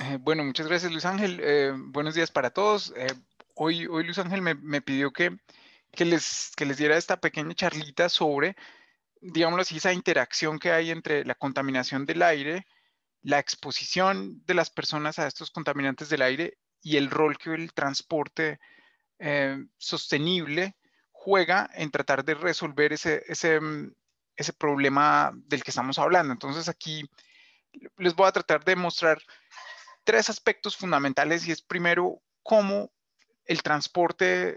Eh, bueno, muchas gracias Luis Ángel. Eh, buenos días para todos. Eh, hoy, hoy Luis Ángel me, pidió que, que, les, les diera esta pequeña charlita sobre, digamos así, esa interacción que hay entre la contaminación del aire, la exposición de las personas a estos contaminantes del aire y el rol que el transporte sostenible juega en tratar de resolver ese, ese, mm, ese problema del que estamos hablando. Entonces aquí les voy a tratar de mostrar tres aspectos fundamentales y es primero cómo el transporte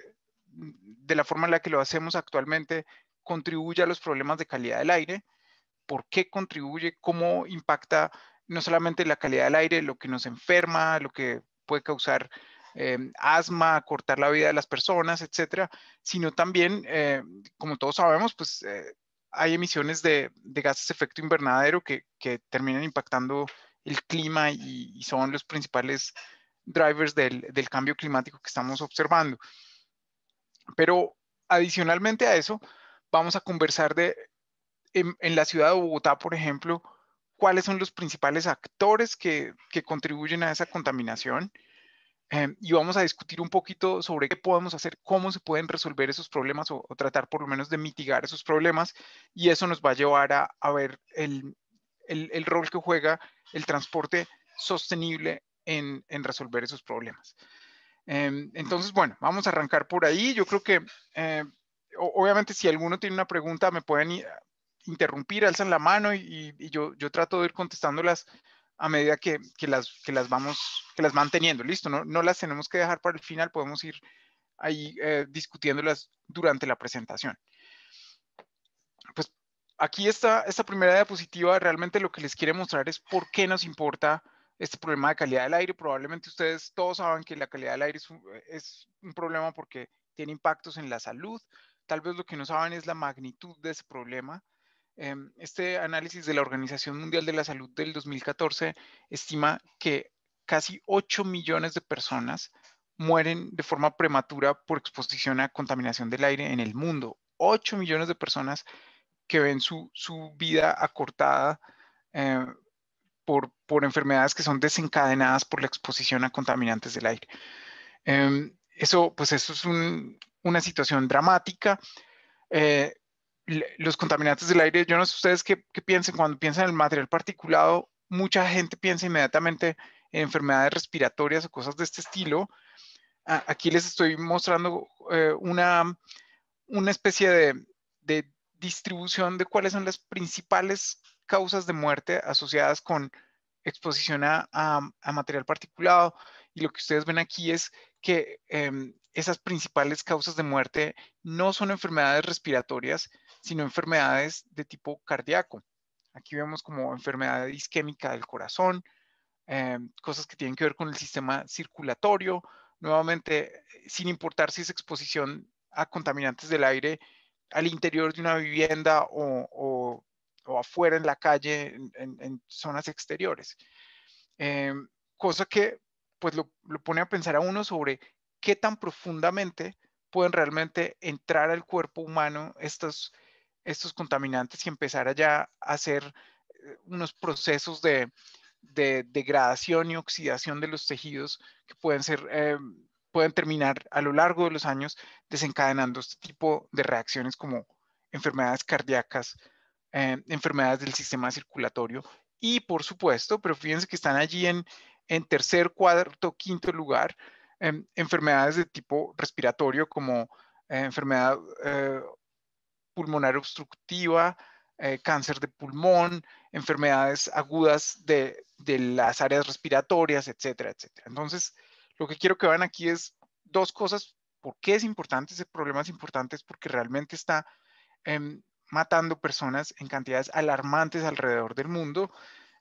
de la forma en la que lo hacemos actualmente contribuye a los problemas de calidad del aire, por qué contribuye, cómo impacta no solamente la calidad del aire, lo que nos enferma, lo que puede causar eh, asma, cortar la vida de las personas, etcétera, sino también, eh, como todos sabemos, pues eh, hay emisiones de, gases de efecto invernadero que, que terminan impactando el clima y, son los principales drivers del, cambio climático que estamos observando. Pero adicionalmente a eso, vamos a conversar de, en, la ciudad de Bogotá, por ejemplo, cuáles son los principales actores que, que contribuyen a esa contaminación eh, y vamos a discutir un poquito sobre qué podemos hacer, cómo se pueden resolver esos problemas o, o tratar por lo menos de mitigar esos problemas y eso nos va a llevar a, a ver el, el, rol que juega el transporte sostenible en, resolver esos problemas. Em, entonces, bueno, vamos a arrancar por ahí. Yo creo que, eh, obviamente, si alguno tiene una pregunta, me pueden interrumpir, alzan la mano y, yo, trato de ir contestándolas a medida que, las, las vamos, que las manteniendo, listo, no, las tenemos que dejar para el final, podemos ir ahí eh, discutiéndolas durante la presentación aquí está esta primera diapositiva realmente lo que les quiere mostrar es por qué nos importa este problema de calidad del aire. Probablemente ustedes todos saben que la calidad del aire es un, problema porque tiene impactos en la salud. Tal vez lo que no saben es la magnitud de ese problema. Em, este análisis de la Organización Mundial de la Salud del 2014 estima que casi 8 millones de personas mueren de forma prematura por exposición a contaminación del aire en el mundo. 8 millones de personas que ven su, su vida acortada eh, por, por, enfermedades que son desencadenadas por la exposición a contaminantes del aire. Em, eso, pues eso es una situación dramática. Eh, los contaminantes del aire, yo no sé ustedes qué, qué piensen, cuando piensan en el material particulado, mucha gente piensa inmediatamente en enfermedades respiratorias o cosas de este estilo. Aquí les estoy mostrando eh, una, una especie de, de, distribución de cuáles son las principales causas de muerte asociadas con exposición a, material particulado. Y lo que ustedes ven aquí es que em, esas principales causas de muerte no son enfermedades respiratorias, sino enfermedades de tipo cardíaco. Aquí vemos como enfermedad isquémica del corazón, em, cosas que tienen que ver con el sistema circulatorio, nuevamente, sin importar si es exposición a contaminantes del aire al interior de una vivienda o, o, afuera en la calle, en, zonas exteriores. Em, cosa que pues lo, lo, pone a pensar a uno sobre qué tan profundamente pueden realmente entrar al cuerpo humano estos, estos contaminantes y empezar allá a hacer eh, unos procesos de, degradación y oxidación de los tejidos que pueden ser em, pueden terminar a lo largo de los años desencadenando este tipo de reacciones como enfermedades cardíacas, eh, enfermedades del sistema circulatorio y por supuesto, pero fíjense que están allí en, tercer, cuarto, quinto lugar, em, enfermedades de tipo respiratorio como eh, enfermedad eh, pulmonar obstructiva, cáncer de pulmón, enfermedades agudas de, de, las áreas respiratorias, etcétera, etcétera. Entonces, lo que quiero que vean aquí es dos cosas. ¿Por qué es importante? Ese problema es importante porque realmente está em, matando personas en cantidades alarmantes alrededor del mundo.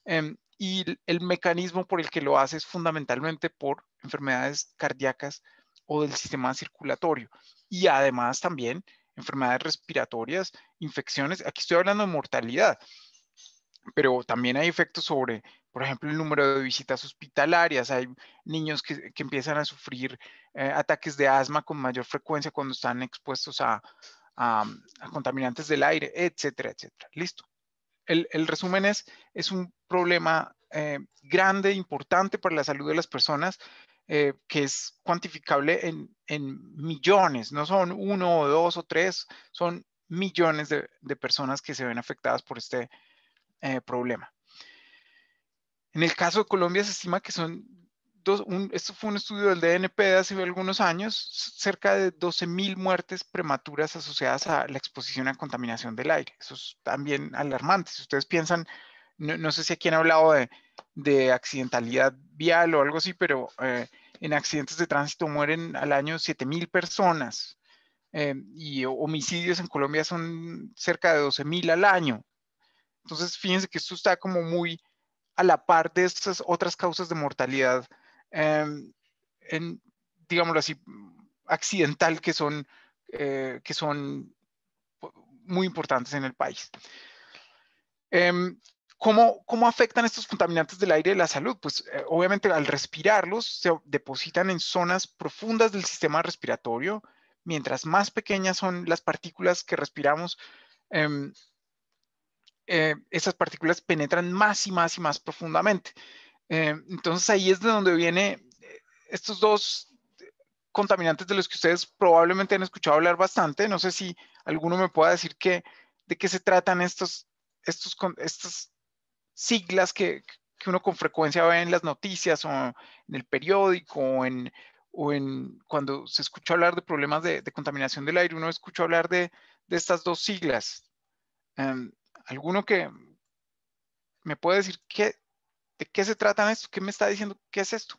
Em, y el mecanismo por el que lo hace es fundamentalmente por enfermedades cardíacas o del sistema circulatorio. Y además también enfermedades respiratorias, infecciones. Aquí estoy hablando de mortalidad, pero también hay efectos sobre por ejemplo, el número de visitas hospitalarias. Hay niños que, que empiezan a sufrir eh, ataques de asma con mayor frecuencia cuando están expuestos a, a, contaminantes del aire, etcétera, etcétera. Listo. El, el resumen es, es un problema eh, grande, importante para la salud de las personas, eh, que es cuantificable en, en, millones, no son uno o dos o tres, son millones de, de personas que se ven afectadas por este problema. En el caso de Colombia se estima que son, dos, esto fue un estudio del DNP de hace algunos años, cerca de 12.000 muertes prematuras asociadas a la exposición a contaminación del aire. Eso es también alarmante. Si ustedes piensan, no, sé si aquí han hablado de, accidentalidad vial o algo así, pero eh, en accidentes de tránsito mueren al año 7.000 personas. Em, y homicidios en Colombia son cerca de 12.000 al año. Entonces, fíjense que esto está como muy a la par de estas otras causas de mortalidad, em, digámoslo así, accidental que son, eh, que son muy importantes en el país. Em, ¿cómo, ¿cómo, afectan estos contaminantes del aire la salud? Pues eh, obviamente al respirarlos se depositan en zonas profundas del sistema respiratorio. Mientras más pequeñas son las partículas que respiramos, em, eh, esas partículas penetran más y más y más profundamente. Eh, entonces ahí es de donde viene eh, estos dos contaminantes de los que ustedes probablemente han escuchado hablar bastante. No sé si alguno me pueda decir de qué se tratan estos, estos, estas siglas que, uno con frecuencia ve en las noticias o en el periódico o en, cuando se escucha hablar de problemas de, contaminación del aire, uno escucha hablar de, estas dos siglas. Em, ¿Alguno que me puede decir qué, de qué se trata esto? ¿Qué me está diciendo? ¿Qué es esto?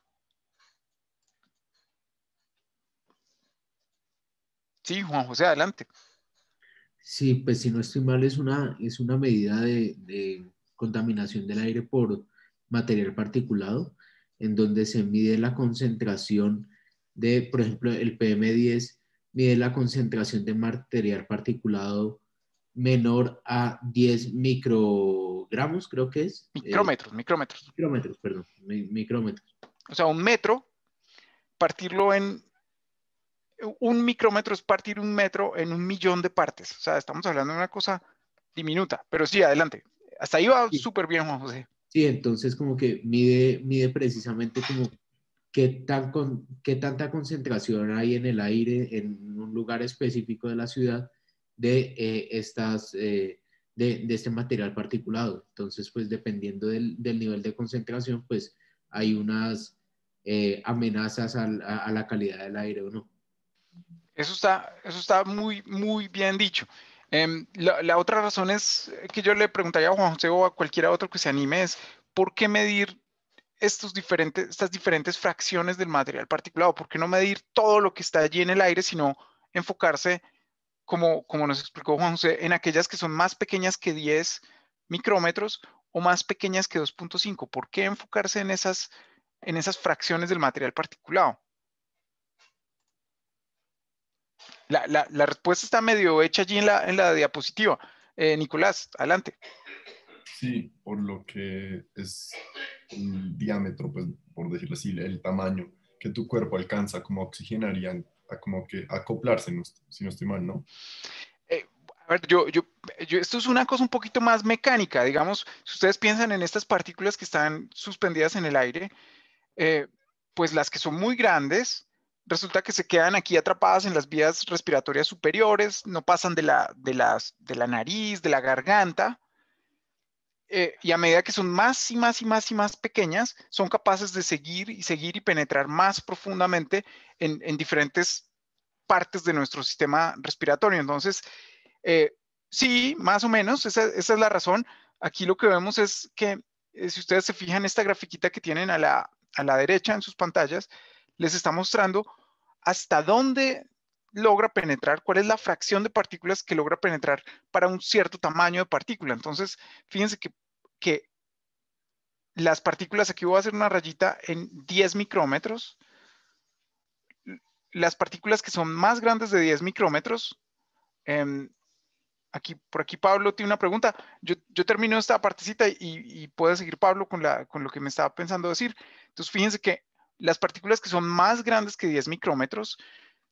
Sí, Juan José, adelante. Sí, pues si no estoy mal, es una, es una medida de, de contaminación del aire por material particulado, en donde se mide la concentración de, por ejemplo, el PM10 mide la concentración de material particulado menor a 10 microgramos, creo que es. Eh, micrómetros, micrómetros. Micrómetros, perdón, micrómetros. O sea, un metro, partirlo en... Un micrómetro es partir un metro en un millón de partes. O sea, estamos hablando de una cosa diminuta, pero sí, adelante. Hasta ahí va súper bien, Juan José. Sí, entonces como que mide, mide precisamente como qué, tan qué tanta concentración hay en el aire en un lugar específico de la ciudad de, eh, estas, eh, de, de, este material particulado. Entonces, pues dependiendo del, del nivel de concentración, pues hay unas eh, amenazas a, a, la calidad del aire o no. Eso está, eso está muy, muy bien dicho. Em, la, la, otra razón es que yo le preguntaría a Juan José o a cualquiera otro que se anime es, ¿por qué medir estos diferentes, estas diferentes fracciones del material particulado? ¿Por qué no medir todo lo que está allí en el aire, sino enfocarse en como, nos explicó Juan José, en aquellas que son más pequeñas que 10 micrómetros o más pequeñas que 2.5. ¿Por qué enfocarse en esas, en esas fracciones del material particulado? La, respuesta está medio hecha allí en la, en la diapositiva. Eh, Nicolás, adelante. Sí, por lo que es el diámetro, pues, por decirlo así, el tamaño que tu cuerpo alcanza, como oxigenarían a como que acoplarse, si no estoy mal, ¿no? Eh, a ver, yo, yo, yo, esto es una cosa un poquito más mecánica, digamos, si ustedes piensan en estas partículas que están suspendidas en el aire, eh, pues las que son muy grandes, resulta que se quedan aquí atrapadas en las vías respiratorias superiores, no pasan de la, de las, de la nariz, de la garganta, eh, y a medida que son más y más y más y más pequeñas, son capaces de seguir y seguir y penetrar más profundamente en, diferentes partes de nuestro sistema respiratorio. Entonces, eh, sí, más o menos, esa, es la razón. Aquí lo que vemos es que, eh, si ustedes se fijan, esta grafiquita que tienen a la, a la derecha en sus pantallas, les está mostrando hasta dónde logra penetrar, cuál es la fracción de partículas que logra penetrar para un cierto tamaño de partícula. Entonces, fíjense que, las partículas, aquí voy a hacer una rayita en 10 micrómetros. Las partículas que son más grandes de 10 micrómetros, em, aquí, por aquí Pablo tiene una pregunta. Yo, termino esta partecita y, y puede seguir Pablo con, la, con lo que me estaba pensando decir. Entonces, fíjense que las partículas que son más grandes que 10 micrómetros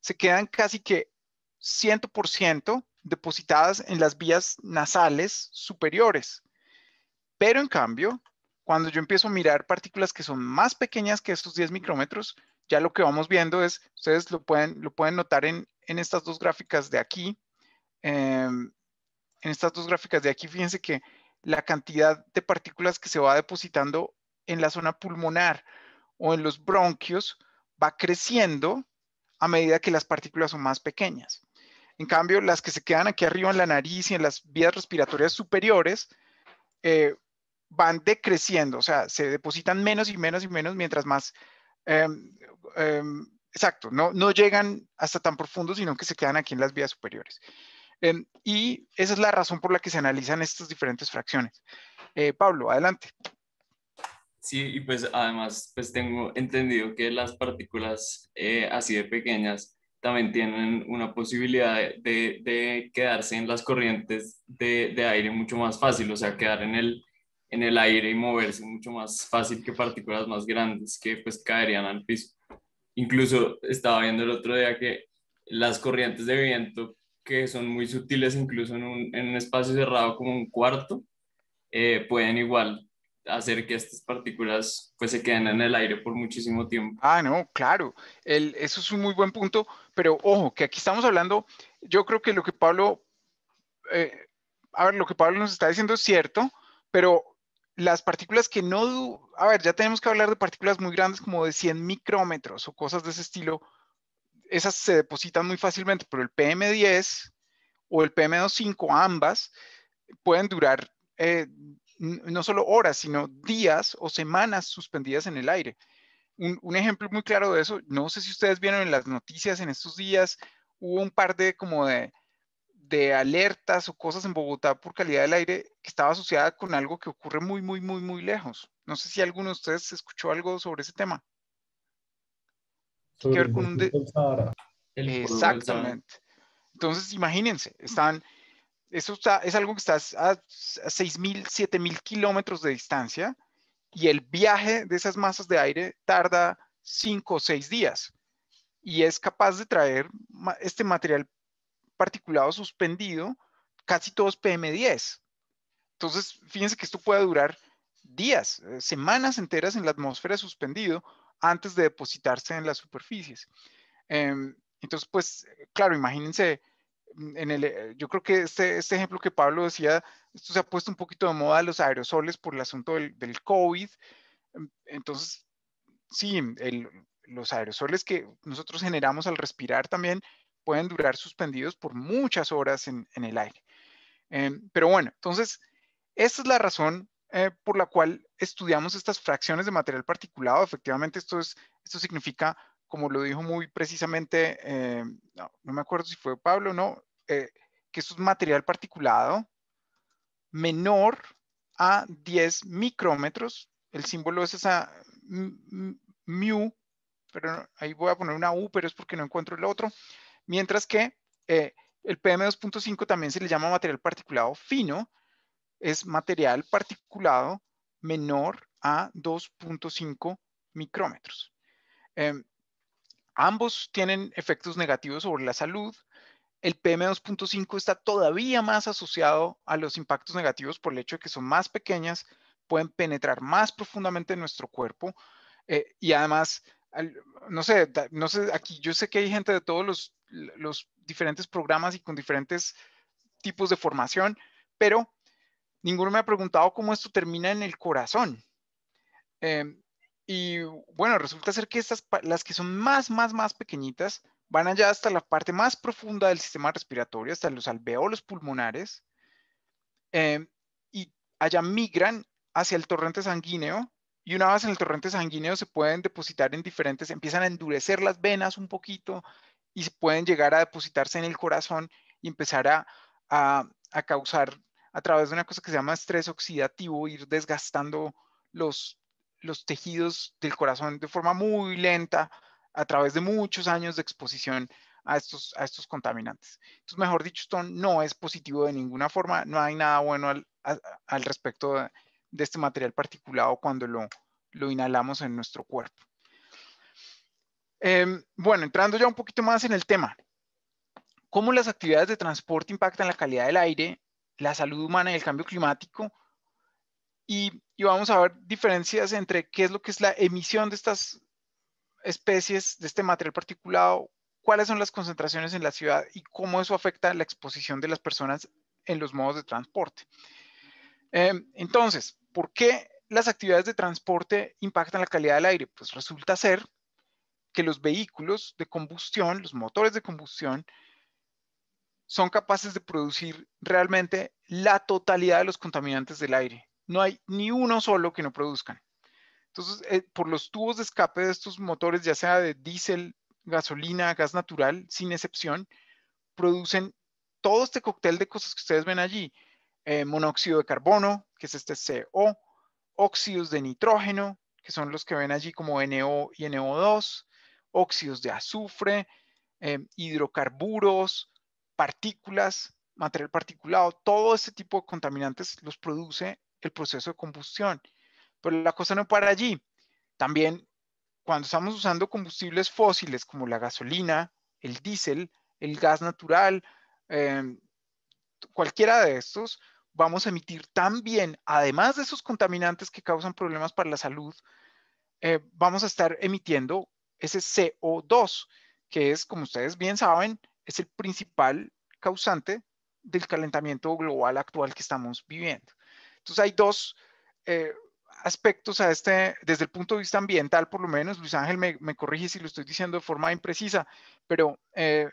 se quedan casi que 100% depositadas en las vías nasales superiores. Pero en cambio, cuando yo empiezo a mirar partículas que son más pequeñas que estos 10 micrómetros, ya lo que vamos viendo es, ustedes lo pueden, lo pueden notar en, estas dos gráficas de aquí, em, en estas dos gráficas de aquí, fíjense que la cantidad de partículas que se va depositando en la zona pulmonar o en los bronquios va creciendo a medida que las partículas son más pequeñas. En cambio, las que se quedan aquí arriba en la nariz y en las vías respiratorias superiores eh, van decreciendo, o sea, se depositan menos y menos y menos mientras más... Em, em, exacto, no, no, llegan hasta tan profundo, sino que se quedan aquí en las vías superiores. Em, y esa es la razón por la que se analizan estas diferentes fracciones. Eh, Pablo, adelante. Sí, y pues además pues tengo entendido que las partículas eh, así de pequeñas también tienen una posibilidad de, de quedarse en las corrientes de, de, aire mucho más fácil, o sea, quedar en el, en el aire y moverse mucho más fácil que partículas más grandes que pues caerían al piso. Incluso estaba viendo el otro día que las corrientes de viento, que son muy sutiles incluso en un, en un espacio cerrado como un cuarto, eh, pueden igual hacer que estas partículas pues se queden en el aire por muchísimo tiempo. Ah, no, claro, eso es un muy buen punto, pero ojo, que aquí estamos hablando, yo creo que lo que Pablo, eh, a ver, lo que Pablo nos está diciendo es cierto, pero las partículas que no, a ver, ya tenemos que hablar de partículas muy grandes como de 100 micrómetros o cosas de ese estilo, esas se depositan muy fácilmente, pero el PM10 o el PM25, ambas, pueden durar eh, no solo horas, sino días o semanas suspendidas en el aire. Un, ejemplo muy claro de eso, no sé si ustedes vieron en las noticias en estos días, hubo un par de como de, alertas o cosas en Bogotá por calidad del aire que estaba asociada con algo que ocurre muy, muy, muy, muy lejos. No sé si alguno de ustedes escuchó algo sobre ese tema. ver con un Exactamente. Entonces, imagínense, están eso es algo que está a, a 6.000, 7.000 kilómetros de distancia y el viaje de esas masas de aire tarda 5 o 6 días y es capaz de traer este material particulado suspendido, casi todos PM10. Entonces, fíjense que esto puede durar días, eh, semanas enteras en la atmósfera suspendido antes de depositarse en las superficies. Em, entonces, pues, claro, imagínense Mm, eh, yo creo que este, este, ejemplo que Pablo decía, esto se ha puesto un poquito de moda los aerosoles por el asunto del, COVID. Mm, entonces, sí, los aerosoles que nosotros generamos al respirar también pueden durar suspendidos por muchas horas en, el aire. Em, pero bueno, entonces, esa es la razón eh, por la cual estudiamos estas fracciones de material particulado. Efectivamente, esto, es, esto significa como lo dijo muy precisamente, eh, no, me acuerdo si fue Pablo o no, eh, que esto es material particulado menor a 10 micrómetros. El símbolo es esa mu, pero ahí voy a poner una U, pero es porque no encuentro el otro. Mientras que eh, el PM2.5 también se le llama material particulado fino, es material particulado menor a 2.5 micrómetros. Entonces, em, Ambos tienen efectos negativos sobre la salud. El PM2.5 está todavía más asociado a los impactos negativos por el hecho de que son más pequeñas, pueden penetrar más profundamente en nuestro cuerpo eh, y además, no sé, no sé, aquí yo sé que hay gente de todos los, diferentes programas y con diferentes tipos de formación, pero ninguno me ha preguntado cómo esto termina en el corazón. Eh, y bueno, resulta ser que estas, las que son más, más, más pequeñitas, van allá hasta la parte más profunda del sistema respiratorio, hasta los alveolos pulmonares, em, y allá migran hacia el torrente sanguíneo, y una vez en el torrente sanguíneo se pueden depositar en diferentes, empiezan a endurecer las venas un poquito, y pueden llegar a depositarse en el corazón y empezar a, a causar, a través de una cosa que se llama estrés oxidativo, ir desgastando los los tejidos del corazón de forma muy lenta a través de muchos años de exposición a estos, a estos contaminantes. Entonces, mejor dicho, esto no es positivo de ninguna forma, no hay nada bueno al, respecto de, este material particulado cuando lo, inhalamos en nuestro cuerpo. Em, bueno, entrando ya un poquito más en el tema, ¿cómo las actividades de transporte impactan la calidad del aire, la salud humana y el cambio climático? Y, vamos a ver diferencias entre qué es lo que es la emisión de estas especies, de este material particulado, cuáles son las concentraciones en la ciudad y cómo eso afecta la exposición de las personas en los modos de transporte. Em, entonces, ¿por qué las actividades de transporte impactan la calidad del aire? Pues resulta ser que los vehículos de combustión, los motores de combustión, son capaces de producir realmente la totalidad de los contaminantes del aire no hay ni uno solo que no produzcan. Entonces, eh, por los tubos de escape de estos motores, ya sea de diésel, gasolina, gas natural, sin excepción, producen todo este cóctel de cosas que ustedes ven allí. Eh, monóxido de carbono, que es este CO, óxidos de nitrógeno, que son los que ven allí como NO y NO2, óxidos de azufre, eh, hidrocarburos, partículas, material particulado, todo este tipo de contaminantes los produce el proceso de combustión. Pero la cosa no para allí. También cuando estamos usando combustibles fósiles como la gasolina, el diésel, el gas natural, em, cualquiera de estos, vamos a emitir también, además de esos contaminantes que causan problemas para la salud, eh, vamos a estar emitiendo ese CO2, que es, como ustedes bien saben, es el principal causante del calentamiento global actual que estamos viviendo. Entonces hay dos eh, aspectos a este, desde el punto de vista ambiental, por lo menos, Luis Ángel me, corrige si lo estoy diciendo de forma imprecisa, pero eh,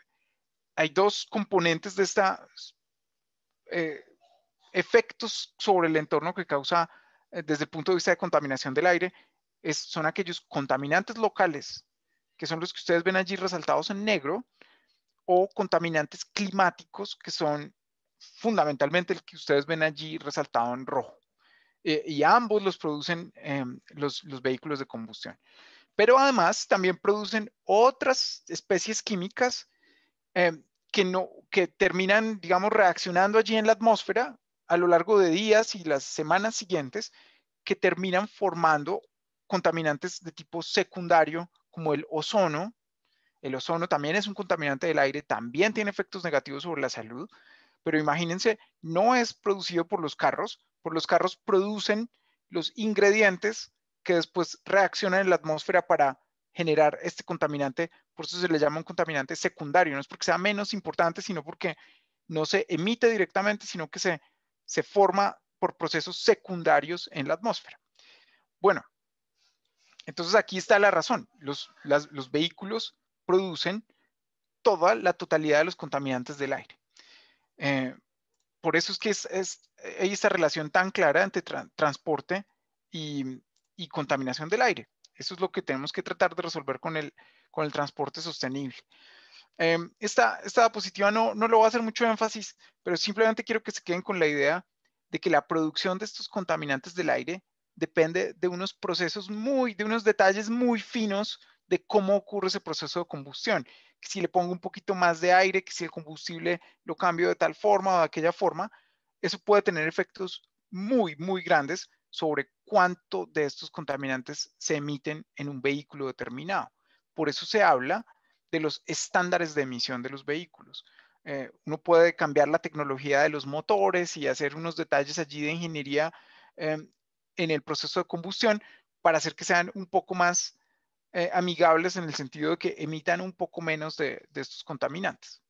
hay dos componentes de esta eh, efectos sobre el entorno que causa desde el punto de vista de contaminación del aire, es, son aquellos contaminantes locales, que son los que ustedes ven allí resaltados en negro, o contaminantes climáticos, que son fundamentalmente el que ustedes ven allí resaltado en rojo. Eh, y ambos los producen em, los, vehículos de combustión. Pero además también producen otras especies químicas em, que, que terminan, digamos, reaccionando allí en la atmósfera a lo largo de días y las semanas siguientes, que terminan formando contaminantes de tipo secundario, como el ozono. El ozono también es un contaminante del aire, también tiene efectos negativos sobre la salud, pero imagínense, no es producido por los carros, por los carros producen los ingredientes que después reaccionan en la atmósfera para generar este contaminante, por eso se le llama un contaminante secundario, no es porque sea menos importante, sino porque no se emite directamente, sino que se, forma por procesos secundarios en la atmósfera. Bueno, entonces aquí está la razón, los vehículos producen toda la totalidad de los contaminantes del aire. Eh, por eso es que es, hay esta relación tan clara entre transporte y, contaminación del aire. Eso es lo que tenemos que tratar de resolver con el, con el transporte sostenible. Eh, esta, esta diapositiva no, lo va a hacer mucho énfasis, pero simplemente quiero que se queden con la idea de que la producción de estos contaminantes del aire depende de unos procesos muy, de unos detalles muy finos de cómo ocurre ese proceso de combustión, si le pongo un poquito más de aire, que si el combustible lo cambio de tal forma o de aquella forma, eso puede tener efectos muy, muy grandes sobre cuánto de estos contaminantes se emiten en un vehículo determinado. Por eso se habla de los estándares de emisión de los vehículos. Eh, uno puede cambiar la tecnología de los motores y hacer unos detalles allí de ingeniería eh, en el proceso de combustión para hacer que sean un poco más eh, amigables en el sentido de que emitan un poco menos de, estos contaminantes.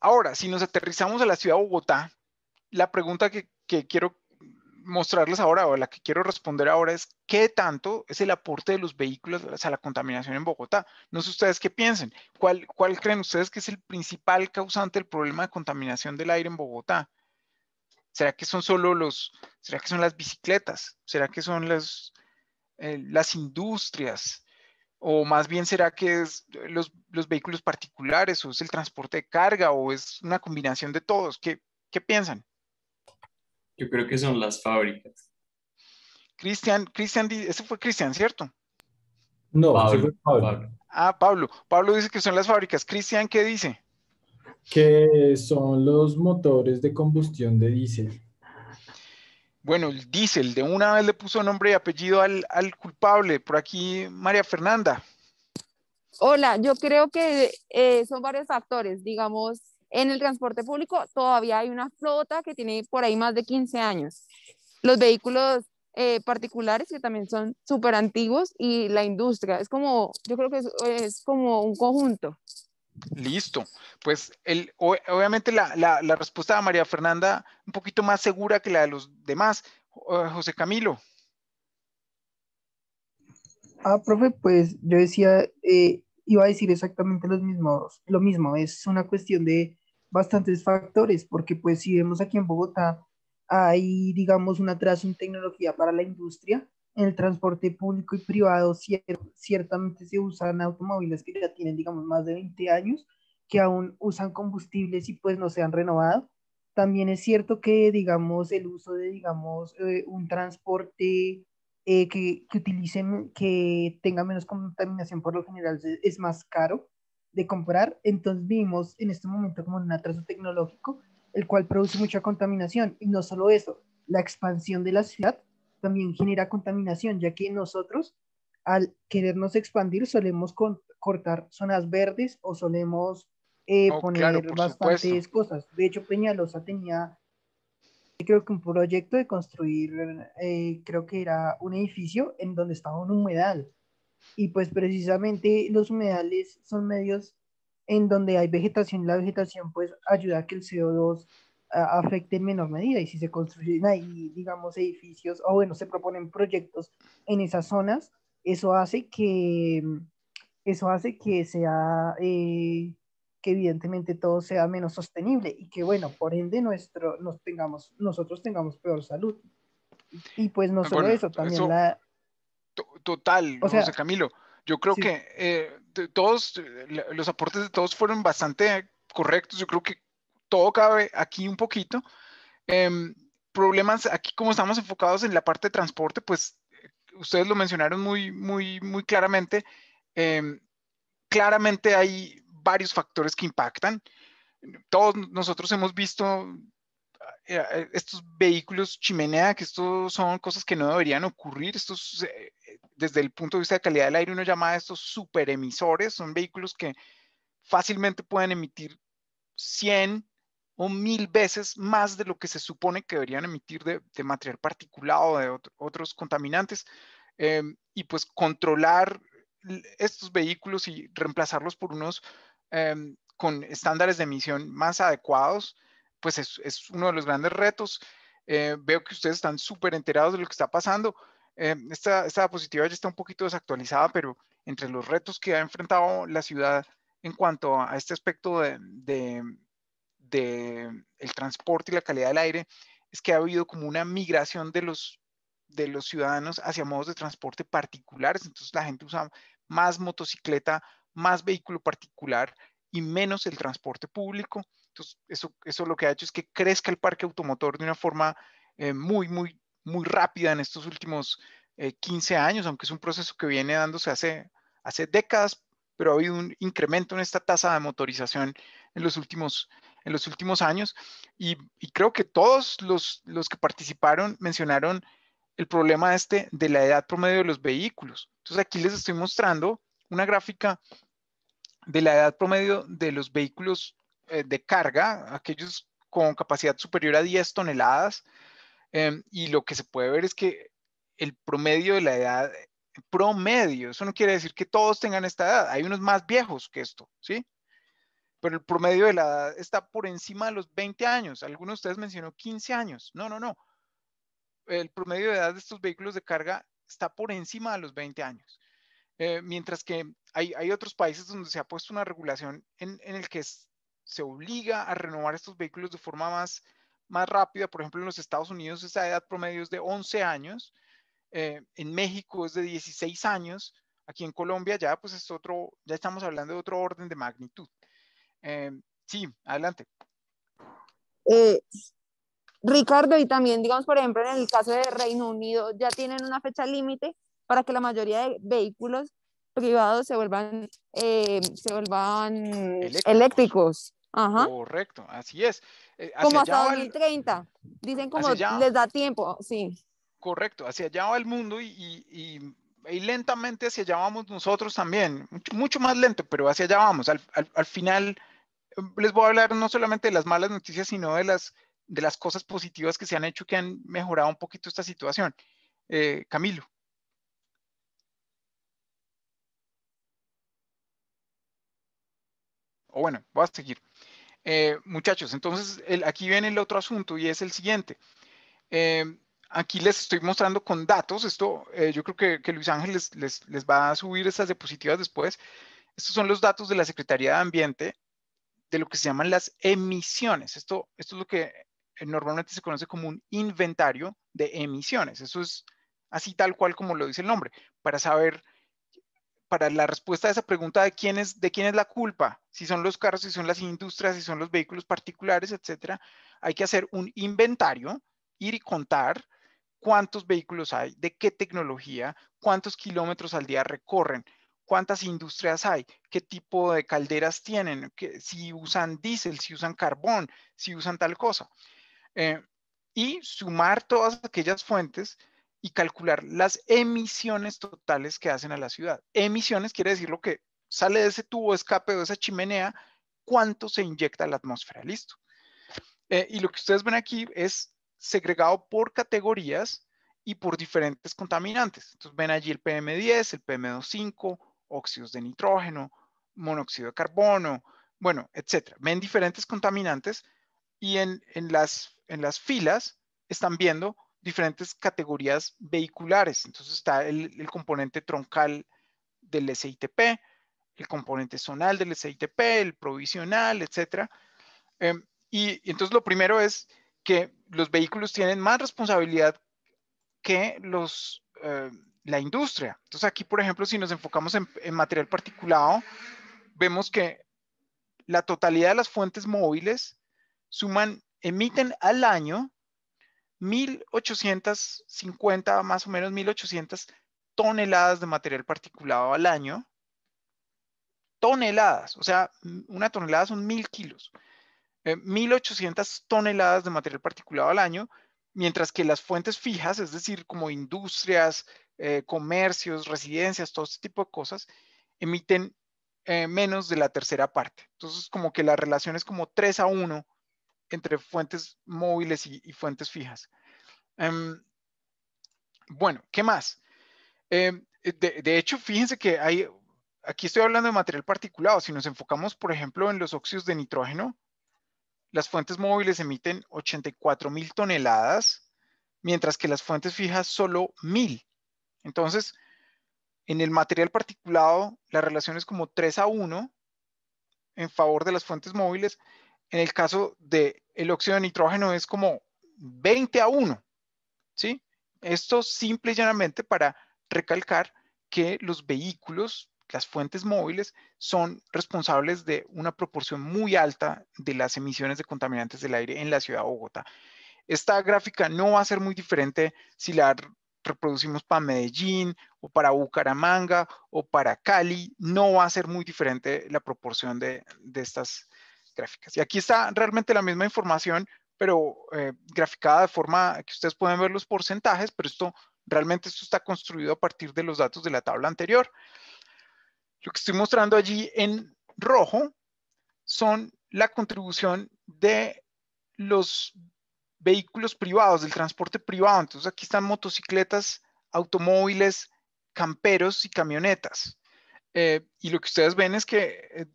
Ahora, si nos aterrizamos a la ciudad de Bogotá, la pregunta que, quiero mostrarles ahora o la que quiero responder ahora es qué tanto es el aporte de los vehículos a la contaminación en Bogotá. No sé ustedes qué piensen. cuál creen ustedes que es el principal causante del problema de contaminación del aire en Bogotá? ¿Será que son solo los, será que son las bicicletas? ¿Será que son las, eh, las industrias? ¿O más bien será que es los, vehículos particulares o es el transporte de carga o es una combinación de todos? ¿Qué, piensan? Yo creo que son las fábricas. Cristian, Cristian, ese fue Cristian, ¿cierto? No, Pablo. Ah, Pablo. Pablo dice que son las fábricas. Cristian, ¿qué dice? que son los motores de combustión de diésel. Bueno, el diésel, de una vez le puso nombre y apellido al, al culpable. Por aquí, María Fernanda. Hola, yo creo que eh, son varios factores. Digamos, en el transporte público todavía hay una flota que tiene por ahí más de 15 años. Los vehículos eh, particulares que también son súper antiguos y la industria. Es como, yo creo que es como un conjunto. Listo. Pues el, obviamente la, respuesta de María Fernanda un poquito más segura que la de los demás. Eh, José Camilo. Ah, profe, pues yo decía, eh, iba a decir exactamente lo mismo. Es una cuestión de bastantes factores, porque pues si vemos aquí en Bogotá, hay, digamos, un atraso en tecnología para la industria en el transporte público y privado ciertamente se usan automóviles que ya tienen, digamos, más de 20 años, que aún usan combustibles y pues no se han renovado. También es cierto que, digamos, el uso de, digamos, eh, un transporte eh, que, que utilicen, que tenga menos contaminación por lo general es, es más caro de comprar. Entonces vivimos en este momento como un atraso tecnológico, el cual produce mucha contaminación. Y no solo eso, la expansión de la ciudad también genera contaminación, ya que nosotros al querernos expandir solemos cortar zonas verdes o solemos eh, oh, poner bastantes cosas. De hecho, Peñalosa tenía, creo que un proyecto de construir, eh, creo que era un edificio en donde estaba un humedal. Y pues precisamente los humedales son medios en donde hay vegetación. La vegetación pues ayuda a que el CO2 afecte en menor medida y si se construyen ahí, digamos, edificios o bueno, se proponen proyectos en esas zonas, eso hace que, eso hace que sea, eh, que evidentemente todo sea menos sostenible y que bueno, por ende nuestro, nos tengamos, nosotros tengamos peor salud. Y pues no solo eso, también la... Total, o sea, Camilo, yo creo que eh, todos, eh, los aportes de todos fueron bastante correctos, yo creo que todo cabe aquí un poquito. Em, problemas, aquí como estamos enfocados en la parte de transporte, pues eh, ustedes lo mencionaron muy, muy, muy claramente. Em, claramente hay varios factores que impactan. Todos nosotros hemos visto eh, eh, estos vehículos chimenea, que estos son cosas que no deberían ocurrir. Estos, desde el punto de vista de calidad del aire, uno llama a estos superemisores. Son vehículos que fácilmente pueden emitir 100 o mil veces más de lo que se supone que deberían emitir de, material particulado, de otros contaminantes, em, y pues controlar estos vehículos y reemplazarlos por unos em, con estándares de emisión más adecuados, pues es, uno de los grandes retos. Eh, veo que ustedes están súper enterados de lo que está pasando. Em, esta, esta diapositiva ya está un poquito desactualizada, pero entre los retos que ha enfrentado la ciudad en cuanto a este aspecto de del transporte y la calidad del aire es que ha habido como una migración de los, de los ciudadanos hacia modos de transporte particulares, entonces la gente usa más motocicleta, más vehículo particular y menos el transporte público. Entonces, eso, eso lo que ha hecho es que crezca el parque automotor de una forma eh, muy, muy, muy rápida en estos últimos 15 eh, años, aunque es un proceso que viene dándose hace, hace décadas, pero ha habido un incremento en esta tasa de motorización en los últimos en los últimos años y, creo que todos los, que participaron mencionaron el problema este de la edad promedio de los vehículos. Entonces aquí les estoy mostrando una gráfica de la edad promedio de los vehículos eh, de carga, aquellos con capacidad superior a 10 toneladas, em, y lo que se puede ver es que el promedio de la edad promedio. Eso no quiere decir que todos tengan esta edad. Hay unos más viejos que esto, ¿sí? pero el promedio de la edad está por encima de los 20 años. Algunos de ustedes mencionó 15 años. No, no, no. El promedio de edad de estos vehículos de carga está por encima de los 20 años. Eh, mientras que hay, otros países donde se ha puesto una regulación en, el que se obliga a renovar estos vehículos de forma más, más rápida. Por ejemplo, en los Estados Unidos esa edad promedio es de 11 años. Eh, en México es de 16 años. Aquí en Colombia ya pues es otro, ya estamos hablando de otro orden de magnitud. Eh, sí, adelante. Eh, Ricardo, y también, digamos, por ejemplo, en el caso de Reino Unido, ya tienen una fecha límite para que la mayoría de vehículos privados se vuelvan, eh, se vuelvan eléctricos. Correcto, así es. como hasta 2030. Dicen como les da tiempo, sí. Correcto, hacia allá va el mundo y, lentamente hacia allá vamos nosotros también, mucho, más lento, pero hacia allá vamos. al final, les voy a hablar no solamente de las malas noticias, sino de las, de las cosas positivas que se han hecho que han mejorado un poquito esta situación. Eh, Camilo. O bueno, voy a seguir. Eh, muchachos, entonces aquí viene el otro asunto y es el siguiente. Eh, aquí les estoy mostrando con datos, esto yo creo que, Luis Ángel les, les, va a subir estas diapositivas después. Estos son los datos de la Secretaría de Ambiente de lo que se llaman las emisiones. Esto, esto es lo que eh, normalmente se conoce como un inventario de emisiones. Eso es así tal cual como lo dice el nombre, para saber, para la respuesta a esa pregunta de quién es, de quién es la culpa, si son los carros, si son las industrias, si son los vehículos particulares, etc., hay que hacer un inventario, ir y contar cuántos vehículos hay, de qué tecnología, cuántos kilómetros al día recorren cuántas industrias hay, qué tipo de calderas tienen, si usan diésel, si usan carbón, si usan tal cosa. Eh, y sumar todas aquellas fuentes y calcular las emisiones totales que hacen a la ciudad. Emisiones quiere decir lo que sale de ese tubo escape o de esa chimenea, cuánto se inyecta a la atmósfera. Listo. Eh, y lo que ustedes ven aquí es segregado por categorías y por diferentes contaminantes. Entonces ven allí el PM10, el PM25, óxidos de nitrógeno, monóxido de carbono, bueno, etcétera. Ven diferentes contaminantes y en, las, en las filas están viendo diferentes categorías vehiculares. Entonces está el, componente troncal del SITP, el componente zonal del SITP, el provisional, etcétera em, y, entonces lo primero es que los vehículos tienen más responsabilidad que los, eh, la industria. Entonces aquí, por ejemplo, si nos enfocamos en, material particulado, vemos que la totalidad de las fuentes móviles suman, emiten al año 1.850, más o menos 1.800 toneladas de material particulado al año. Toneladas, o sea, una tonelada son 1.000 kilos. 1.800 eh, toneladas de material particulado al año, mientras que las fuentes fijas, es decir, como industrias, eh, comercios, residencias, todo este tipo de cosas, emiten eh, menos de la tercera parte. Entonces, como que la relación es como 3 a 1 entre fuentes móviles y, fuentes fijas. Em, bueno, ¿qué más? Em, de, hecho, fíjense que hay, aquí estoy hablando de material particulado. Si nos enfocamos, por ejemplo, en los óxidos de nitrógeno, las fuentes móviles emiten 84 mil toneladas, mientras que las fuentes fijas solo mil. Entonces, en el material particulado, la relación es como 3 a 1 en favor de las fuentes móviles. En el caso del el óxido de nitrógeno es como 20 a 1. ¿sí? Esto simple y llanamente para recalcar que los vehículos, las fuentes móviles, son responsables de una proporción muy alta de las emisiones de contaminantes del aire en la ciudad de Bogotá. Esta gráfica no va a ser muy diferente si la reproducimos para Medellín o para Bucaramanga o para Cali, no va a ser muy diferente la proporción de, estas gráficas. Y aquí está realmente la misma información, pero eh, graficada de forma que ustedes pueden ver los porcentajes, pero esto realmente esto está construido a partir de los datos de la tabla anterior. Lo que estoy mostrando allí en rojo son la contribución de los vehículos privados, del transporte privado. Entonces aquí están motocicletas, automóviles, camperos y camionetas. Eh, y lo que ustedes ven es que eh,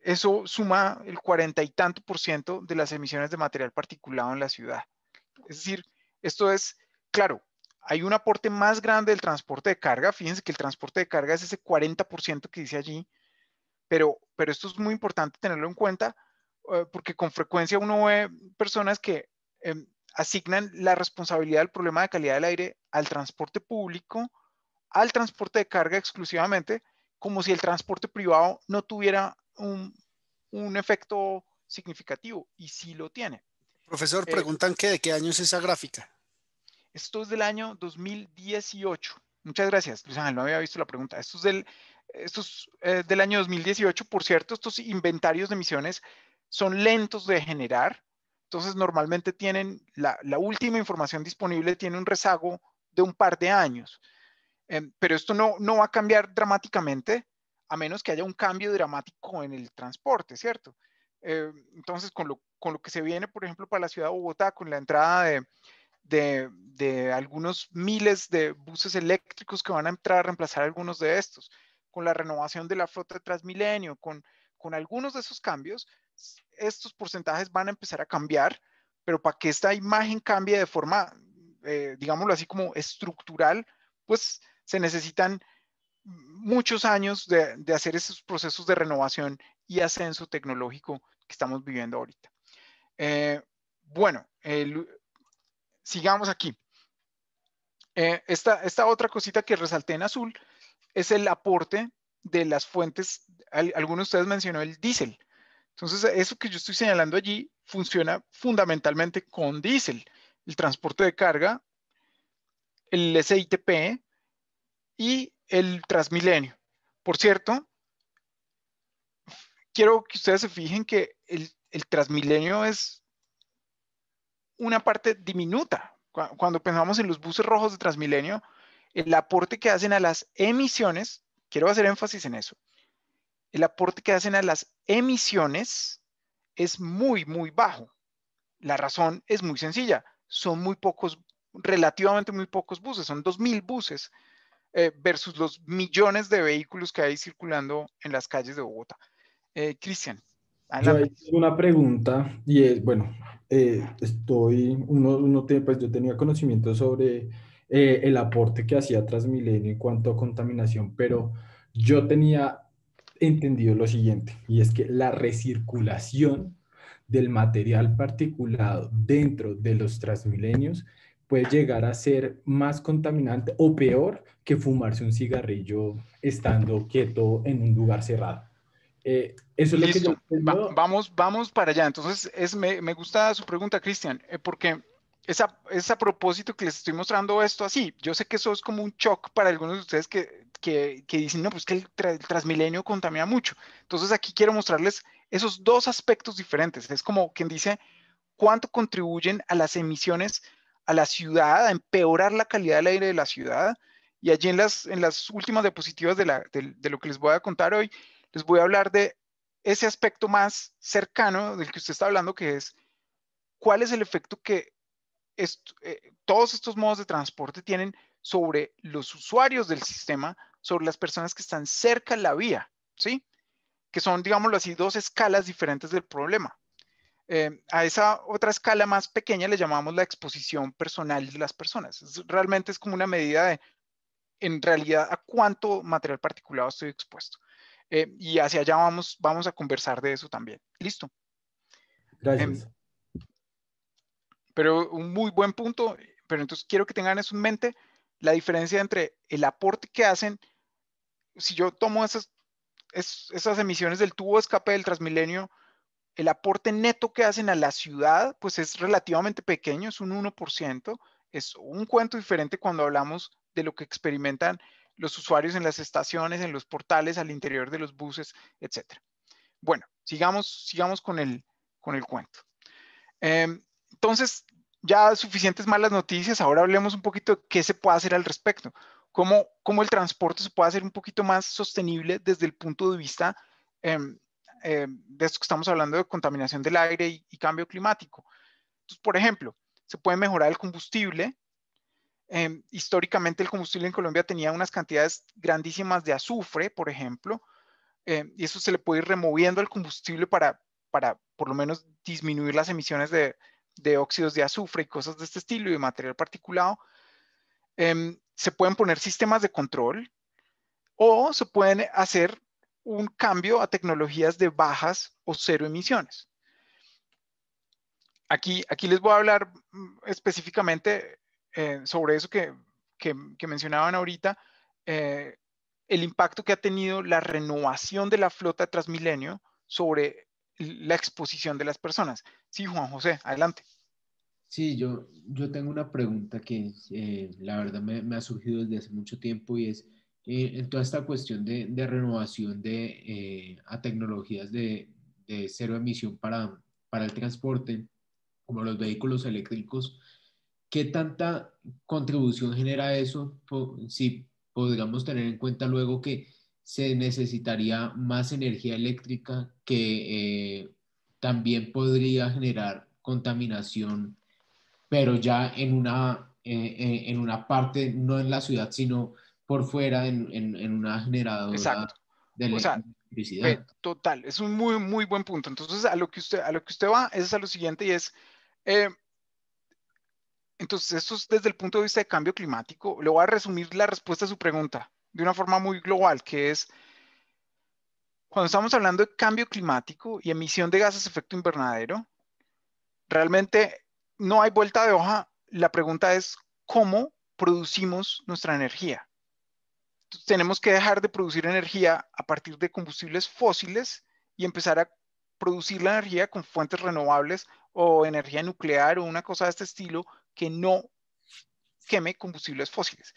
eso suma el cuarenta y tanto por ciento de las emisiones de material particulado en la ciudad. Es decir, esto es, claro, hay un aporte más grande del transporte de carga. Fíjense que el transporte de carga es ese 40% que dice allí, pero, pero esto es muy importante tenerlo en cuenta eh, porque con frecuencia uno ve personas que Em, asignan la responsabilidad del problema de calidad del aire al transporte público, al transporte de carga exclusivamente, como si el transporte privado no tuviera un, efecto significativo, y sí lo tiene. Profesor, eh, preguntan de qué año es esa gráfica. Esto es del año 2018. Muchas gracias, Luis Ángel, no había visto la pregunta. Esto es del, eh, del año 2018, por cierto, estos inventarios de emisiones son lentos de generar, entonces, normalmente tienen la, última información disponible, tiene un rezago de un par de años. Em, pero esto no, no va a cambiar dramáticamente a menos que haya un cambio dramático en el transporte, ¿cierto? Em, entonces, con lo, con lo, que se viene, por ejemplo, para la ciudad de Bogotá, con la entrada de, de, de, algunos miles de buses eléctricos que van a entrar a reemplazar algunos de estos, con la renovación de la flota de Transmilenio, con, con algunos de esos cambios, estos porcentajes van a empezar a cambiar, pero para que esta imagen cambie de forma, eh, digámoslo así, como estructural, pues se necesitan muchos años de, hacer esos procesos de renovación y ascenso tecnológico que estamos viviendo ahorita. Eh, bueno, sigamos aquí. Eh, esta, otra cosita que resalté en azul es el aporte de las fuentes, algunos de ustedes mencionó el diésel. Entonces, eso que yo estoy señalando allí funciona fundamentalmente con diésel, el transporte de carga, el SITP y el Transmilenio. Por cierto, quiero que ustedes se fijen que el, el Transmilenio es una parte diminuta. Cuando pensamos en los buses rojos de Transmilenio, el aporte que hacen a las emisiones, quiero hacer énfasis en eso, el aporte que hacen a las emisiones es muy, muy bajo. La razón es muy sencilla. Son muy pocos, relativamente muy pocos buses, son 2.000 buses eh, versus los millones de vehículos que hay circulando en las calles de Bogotá. Eh, Cristian. una pregunta y es, bueno, eh, estoy, uno, uno pues yo tenía conocimiento sobre el aporte que hacía Transmilenio en cuanto a contaminación, pero yo tenía entendido lo siguiente, y es que la recirculación del material particulado dentro de los transmilenios puede llegar a ser más contaminante o peor que fumarse un cigarrillo estando quieto en un lugar cerrado. Eh, eso es Listo. lo que vamos, vamos para allá. Entonces, es, me, me gusta su pregunta, Cristian, eh, porque esa es a propósito que les estoy mostrando esto así. Yo sé que eso es como un shock para algunos de ustedes que que, dicen, no, pues que el, transmilenio contamina mucho. Entonces aquí quiero mostrarles esos dos aspectos diferentes. Es como quien dice cuánto contribuyen a las emisiones a la ciudad, a empeorar la calidad del aire de la ciudad. Y allí en las, en las últimas diapositivas de, lo que les voy a contar hoy, les voy a hablar de ese aspecto más cercano del que usted está hablando, que es cuál es el efecto que eh, todos estos modos de transporte tienen sobre los usuarios del sistema sobre las personas que están cerca de la vía, ¿sí? Que son, digámoslo así, dos escalas diferentes del problema. Eh, a esa otra escala más pequeña le llamamos la exposición personal de las personas. realmente es como una medida de, en realidad, a cuánto material particulado estoy expuesto. Eh, y hacia allá vamos, vamos a conversar de eso también. Listo. Gracias. Em, pero un muy buen punto, pero entonces quiero que tengan eso en mente, la diferencia entre el aporte que hacen si yo tomo esas, emisiones del tubo escape del Transmilenio, el aporte neto que hacen a la ciudad, pues es relativamente pequeño, es un 1%. Es un cuento diferente cuando hablamos de lo que experimentan los usuarios en las estaciones, en los portales, al interior de los buses, etc. Bueno, sigamos, sigamos con, el, cuento. Em, entonces, ya suficientes malas noticias, ahora hablemos un poquito de qué se puede hacer al respecto cómo, cómo el transporte se puede hacer un poquito más sostenible desde el punto de vista em, em, de esto que estamos hablando de contaminación del aire y, cambio climático. Entonces, por ejemplo, se puede mejorar el combustible. Em, históricamente el combustible en Colombia tenía unas cantidades grandísimas de azufre, por ejemplo, y eso se le puede ir removiendo al combustible para, para por lo menos disminuir las emisiones de, de óxidos de azufre y cosas de este estilo y de material particulado. Eh, se pueden poner sistemas de control o se pueden hacer un cambio a tecnologías de bajas o cero emisiones. Aquí, aquí les voy a hablar mm, específicamente eh, sobre eso que, mencionaban ahorita, eh, el impacto que ha tenido la renovación de la flota Transmilenio sobre la exposición de las personas. Sí, Juan José, adelante. Sí, yo, yo tengo una pregunta que eh, la verdad me, ha surgido desde hace mucho tiempo y es eh, en toda esta cuestión de, renovación de, eh, a tecnologías de, cero emisión para, para el transporte, como los vehículos eléctricos, ¿qué tanta contribución genera eso? Si podríamos tener en cuenta luego que se necesitaría más energía eléctrica que también podría generar contaminación pero ya en una, eh, eh, en una parte, no en la ciudad, sino por fuera, en, en, una generadora de electricidad. O total, es un muy, muy buen punto. Entonces, a lo que usted, a lo que usted va es a lo siguiente y es... Eh, entonces, esto es desde el punto de vista de cambio climático. Le voy a resumir la respuesta a su pregunta de una forma muy global, que es, cuando estamos hablando de cambio climático y emisión de gases efecto invernadero, realmente no hay vuelta de hoja. La pregunta es, ¿cómo producimos nuestra energía? tenemos que dejar de producir energía a partir de combustibles fósiles y empezar a producir la energía con fuentes renovables o energía nuclear o una cosa de este estilo que no queme combustibles fósiles.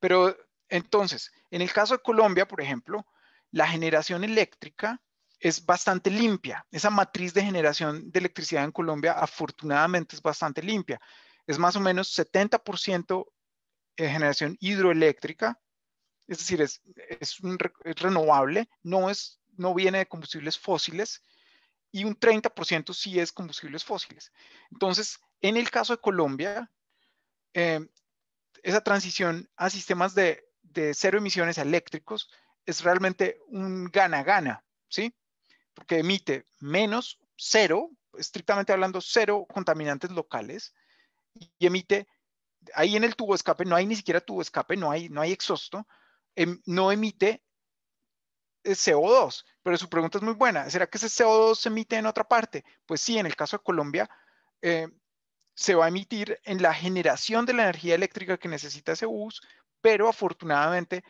Pero entonces, en el caso de Colombia, por ejemplo, la generación eléctrica es bastante limpia. Esa matriz de generación de electricidad en Colombia afortunadamente es bastante limpia. Es más o menos 70% de generación hidroeléctrica, es decir, es, renovable, no, es, no viene de combustibles fósiles y un 30% sí es combustibles fósiles. Entonces, en el caso de Colombia, eh, esa transición a sistemas de, de cero emisiones eléctricos es realmente un gana-gana, ¿sí? porque emite menos cero, estrictamente hablando, cero contaminantes locales y emite, ahí en el tubo escape, no hay ni siquiera tubo escape, no hay, no hay exhausto, em, no emite eh, CO2, pero su pregunta es muy buena. ¿Será que ese CO2 se emite en otra parte? Pues sí, en el caso de Colombia eh, se va a emitir en la generación de la energía eléctrica que necesita ese bus, pero afortunadamente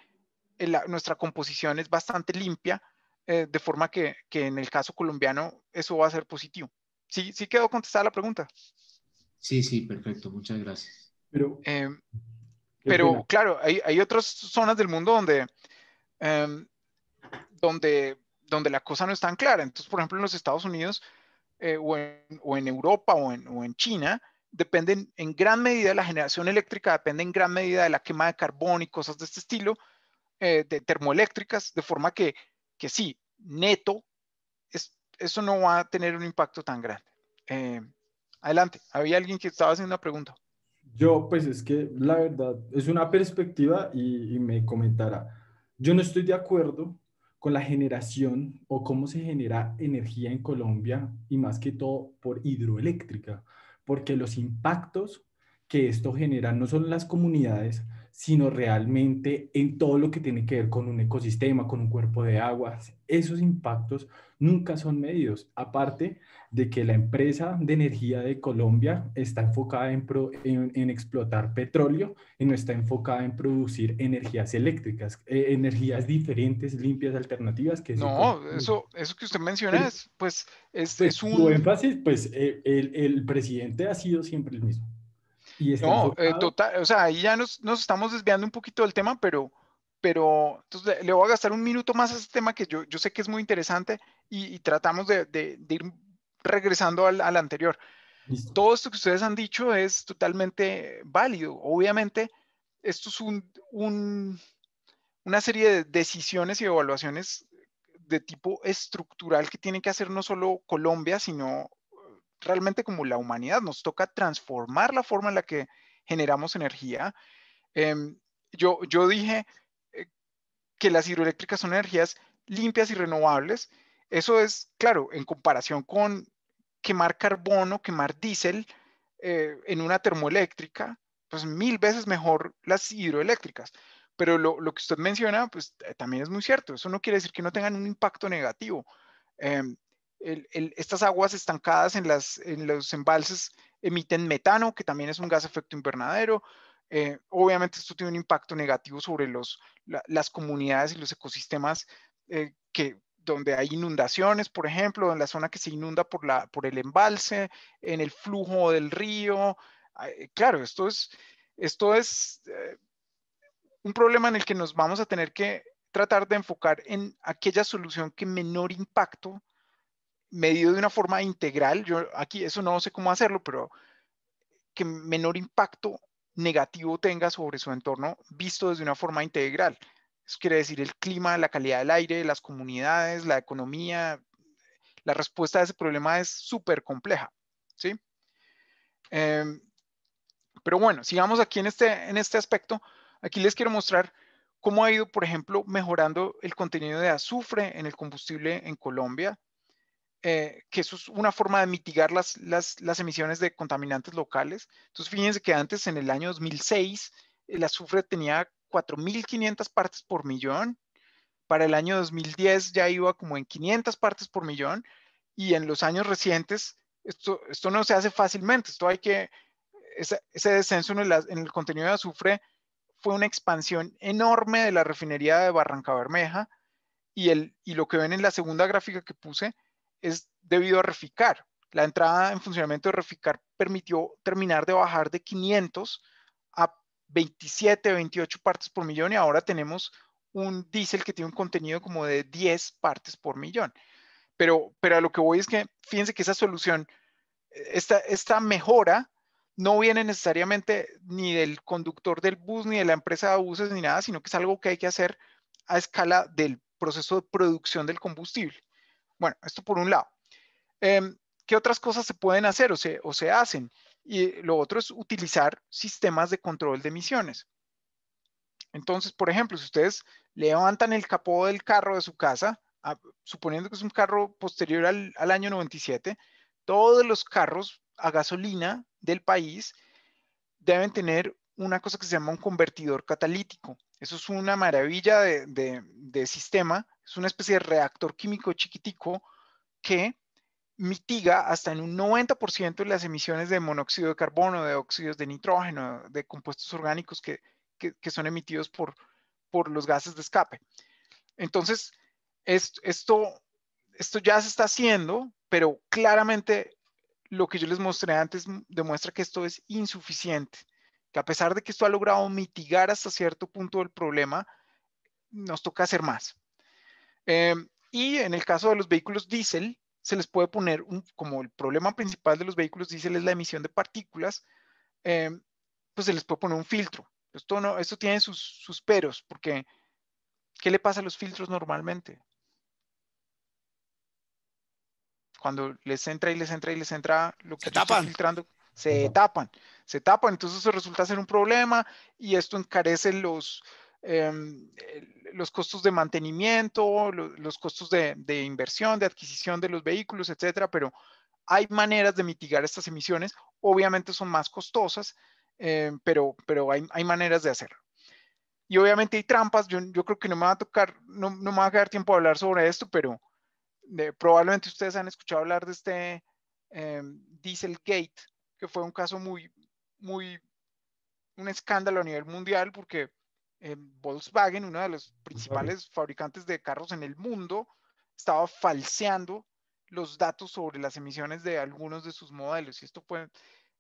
eh, nuestra composición es bastante limpia eh, de forma que, que, en el caso colombiano eso va a ser positivo. ¿Sí, sí quedó contestada la pregunta? Sí, sí, perfecto, muchas gracias. Pero, eh, pero claro, hay, hay, otras zonas del mundo donde, em, donde, donde la cosa no es tan clara. Entonces, por ejemplo, en los Estados Unidos eh, o en, o, en, Europa o en, o en China, dependen en gran medida, la generación eléctrica depende en gran medida de la quema de carbón y cosas de este estilo, de termoeléctricas, de forma que que sí, neto, es, eso no va a tener un impacto tan grande. Eh, adelante, había alguien que estaba haciendo una pregunta. Yo, pues es que la verdad es una perspectiva y, y me comentará. Yo no estoy de acuerdo con la generación o cómo se genera energía en Colombia y más que todo por hidroeléctrica, porque los impactos que esto genera no son las comunidades, sino realmente en todo lo que tiene que ver con un ecosistema, con un cuerpo de aguas. Esos impactos nunca son medidos, aparte de que la empresa de energía de Colombia está enfocada en, explotar petróleo y no está enfocada en producir energías eléctricas, eh, energías diferentes, limpias, alternativas. Que no, pues, mm. eso, eso, que usted menciona pues, es, pues, es, pues, un... Su énfasis, pues, eh, el presidente ha sido siempre el mismo no, eh, total, o sea, ahí ya nos, nos, estamos desviando un poquito del tema, pero, pero entonces le voy a gastar un minuto más a este tema que yo, yo sé que es muy interesante y, tratamos de, de, ir regresando al, al anterior. Todo esto que ustedes han dicho es totalmente válido. Obviamente, esto es un, un, una serie de decisiones y evaluaciones de tipo estructural que tiene que hacer no solo Colombia, sino realmente como la humanidad, nos toca transformar la forma en la que generamos energía. Em, yo, yo dije eh, que las hidroeléctricas son energías limpias y renovables. Eso es, claro, en comparación con quemar carbono, quemar diésel eh, en una termoeléctrica, pues mil veces mejor las hidroeléctricas. Pero lo, que usted menciona, pues eh, también es muy cierto. Eso no quiere decir que no tengan un impacto negativo. Em, estas aguas estancadas en, los embalses emiten metano, que también es un gas efecto invernadero. Eh, obviamente esto tiene un impacto negativo sobre las comunidades y los ecosistemas eh, que, donde hay inundaciones, por ejemplo, en la zona que se inunda por, el embalse, en el flujo del río. claro, esto es, esto es eh, un problema en el que nos vamos a tener que tratar de enfocar en aquella solución que menor impacto medido de una forma integral, yo aquí eso no sé cómo hacerlo, pero que menor impacto negativo tenga sobre su entorno visto desde una forma integral. Eso quiere decir el clima, la calidad del aire, las comunidades, la economía. La respuesta a ese problema es súper compleja, ¿sí? Em, pero bueno, sigamos aquí en este, en este aspecto. Aquí les quiero mostrar cómo ha ido, por ejemplo, mejorando el contenido de azufre en el combustible en Colombia eh, que eso es una forma de mitigar las, emisiones de contaminantes locales. Entonces, fíjense que antes, en el año 2006, el azufre tenía 4.500 partes por millón. Para el año 2010 ya iba como en 500 partes por millón. Y en los años recientes, esto, esto no se hace fácilmente. Esto hay que, ese, descenso en el, contenido de azufre fue una expansión enorme de la refinería de Barranca Bermeja. Y, el, y lo que ven en la segunda gráfica que puse es debido a Reficar. La entrada en funcionamiento de Reficar permitió terminar de bajar de 500 a 27, 28 partes por millón y ahora tenemos un diésel que tiene un contenido como de 10 partes por millón. Pero, pero a lo que voy es que fíjense que esa solución, esta, esta mejora no viene necesariamente ni del conductor del bus, ni de la empresa de buses, ni nada, sino que es algo que hay que hacer a escala del proceso de producción del combustible. Bueno, esto por un lado. Em, ¿Qué otras cosas se pueden hacer o se, hacen? Y lo otro es utilizar sistemas de control de emisiones. Entonces, por ejemplo, si ustedes levantan el capó del carro de su casa, suponiendo que es un carro posterior al, año 97, todos los carros a gasolina del país deben tener una cosa que se llama un convertidor catalítico. Eso es una maravilla de, de sistema es una especie de reactor químico chiquitico que mitiga hasta en un 90% las emisiones de monóxido de carbono, de óxidos de nitrógeno, de compuestos orgánicos que, son emitidos por, por los gases de escape. Entonces, esto, esto ya se está haciendo, pero claramente lo que yo les mostré antes demuestra que esto es insuficiente, que a pesar de que esto ha logrado mitigar hasta cierto punto el problema, nos toca hacer más. Em, y en el caso de los vehículos diésel, se les puede poner un, como el problema principal de los vehículos diésel es la emisión de partículas, em, pues se les puede poner un filtro. Esto, no, esto tiene sus, peros, porque ¿qué le pasa a los filtros normalmente? Cuando les entra y les entra y les entra lo que se Está filtrando, se tapan, se tapan, entonces eso resulta ser un problema y esto encarece los, Em, eh, los costos de mantenimiento, los costos de, inversión, de adquisición de los vehículos, etcétera, pero hay maneras de mitigar estas emisiones, obviamente son más costosas, em, pero, pero hay, hay, maneras de hacerlo. Y obviamente hay trampas, yo, yo creo que no me va a tocar, no, no, me va a quedar tiempo de hablar sobre esto, pero eh, probablemente ustedes han escuchado hablar de este em, Dieselgate, que fue un caso muy, muy, un escándalo a nivel mundial porque eh, Volkswagen, uno de los principales fabricantes de carros en el mundo, estaba falseando los datos sobre las emisiones de algunos de sus modelos. Y esto, puede,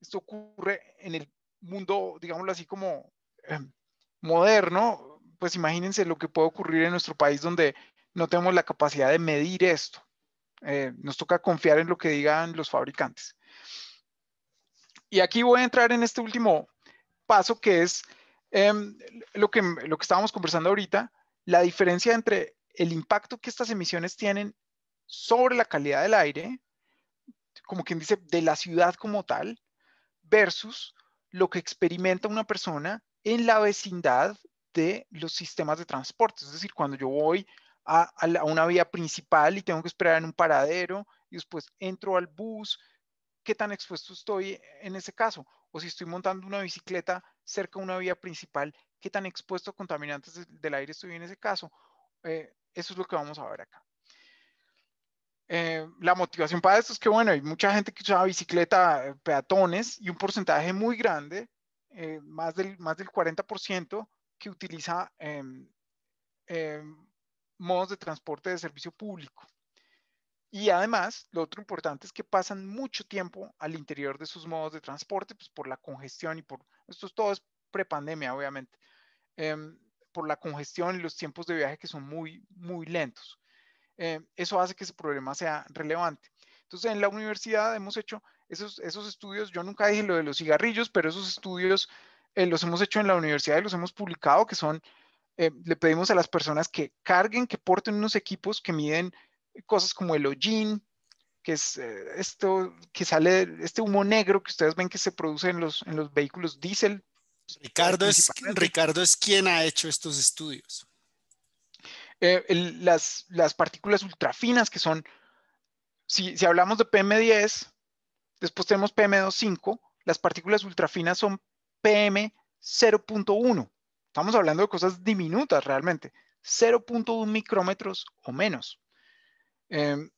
esto ocurre en el mundo, digámoslo así, como em, moderno. Pues imagínense lo que puede ocurrir en nuestro país donde no tenemos la capacidad de medir esto. Eh, nos toca confiar en lo que digan los fabricantes. Y aquí voy a entrar en este último paso que es Em, lo, que, lo que estábamos conversando ahorita, la diferencia entre el impacto que estas emisiones tienen sobre la calidad del aire, como quien dice, de la ciudad como tal, versus lo que experimenta una persona en la vecindad de los sistemas de transporte. Es decir, cuando yo voy a, una vía principal y tengo que esperar en un paradero y después entro al bus, ¿qué tan expuesto estoy en ese caso? O si estoy montando una bicicleta, cerca de una vía principal, qué tan expuesto a contaminantes del aire estoy en ese caso. Eh, eso es lo que vamos a ver acá. Eh, la motivación para esto es que, bueno, hay mucha gente que usa bicicleta, eh, peatones, y un porcentaje muy grande, más, del, más del 40%, que utiliza em, em, modos de transporte de servicio público. Y además, lo otro importante es que pasan mucho tiempo al interior de sus modos de transporte, pues por la congestión y por, esto es todo es prepandemia, obviamente, em, por la congestión y los tiempos de viaje que son muy, muy lentos. Eh, eso hace que ese problema sea relevante. Entonces, en la universidad hemos hecho esos, esos estudios, yo nunca dije lo de los cigarrillos, pero esos estudios eh, los hemos hecho en la universidad y los hemos publicado, que son, eh, le pedimos a las personas que carguen, que porten unos equipos que miden cosas como el hollín, que es eh, esto que sale, este humo negro que ustedes ven que se produce en los, en los vehículos diésel. Ricardo es, Ricardo es quien ha hecho estos estudios. Eh, las, las, partículas ultrafinas que son, si, si hablamos de PM10, después tenemos PM25, las partículas ultrafinas son PM0.1. Estamos hablando de cosas diminutas realmente, 0.1 micrómetros o menos. Em,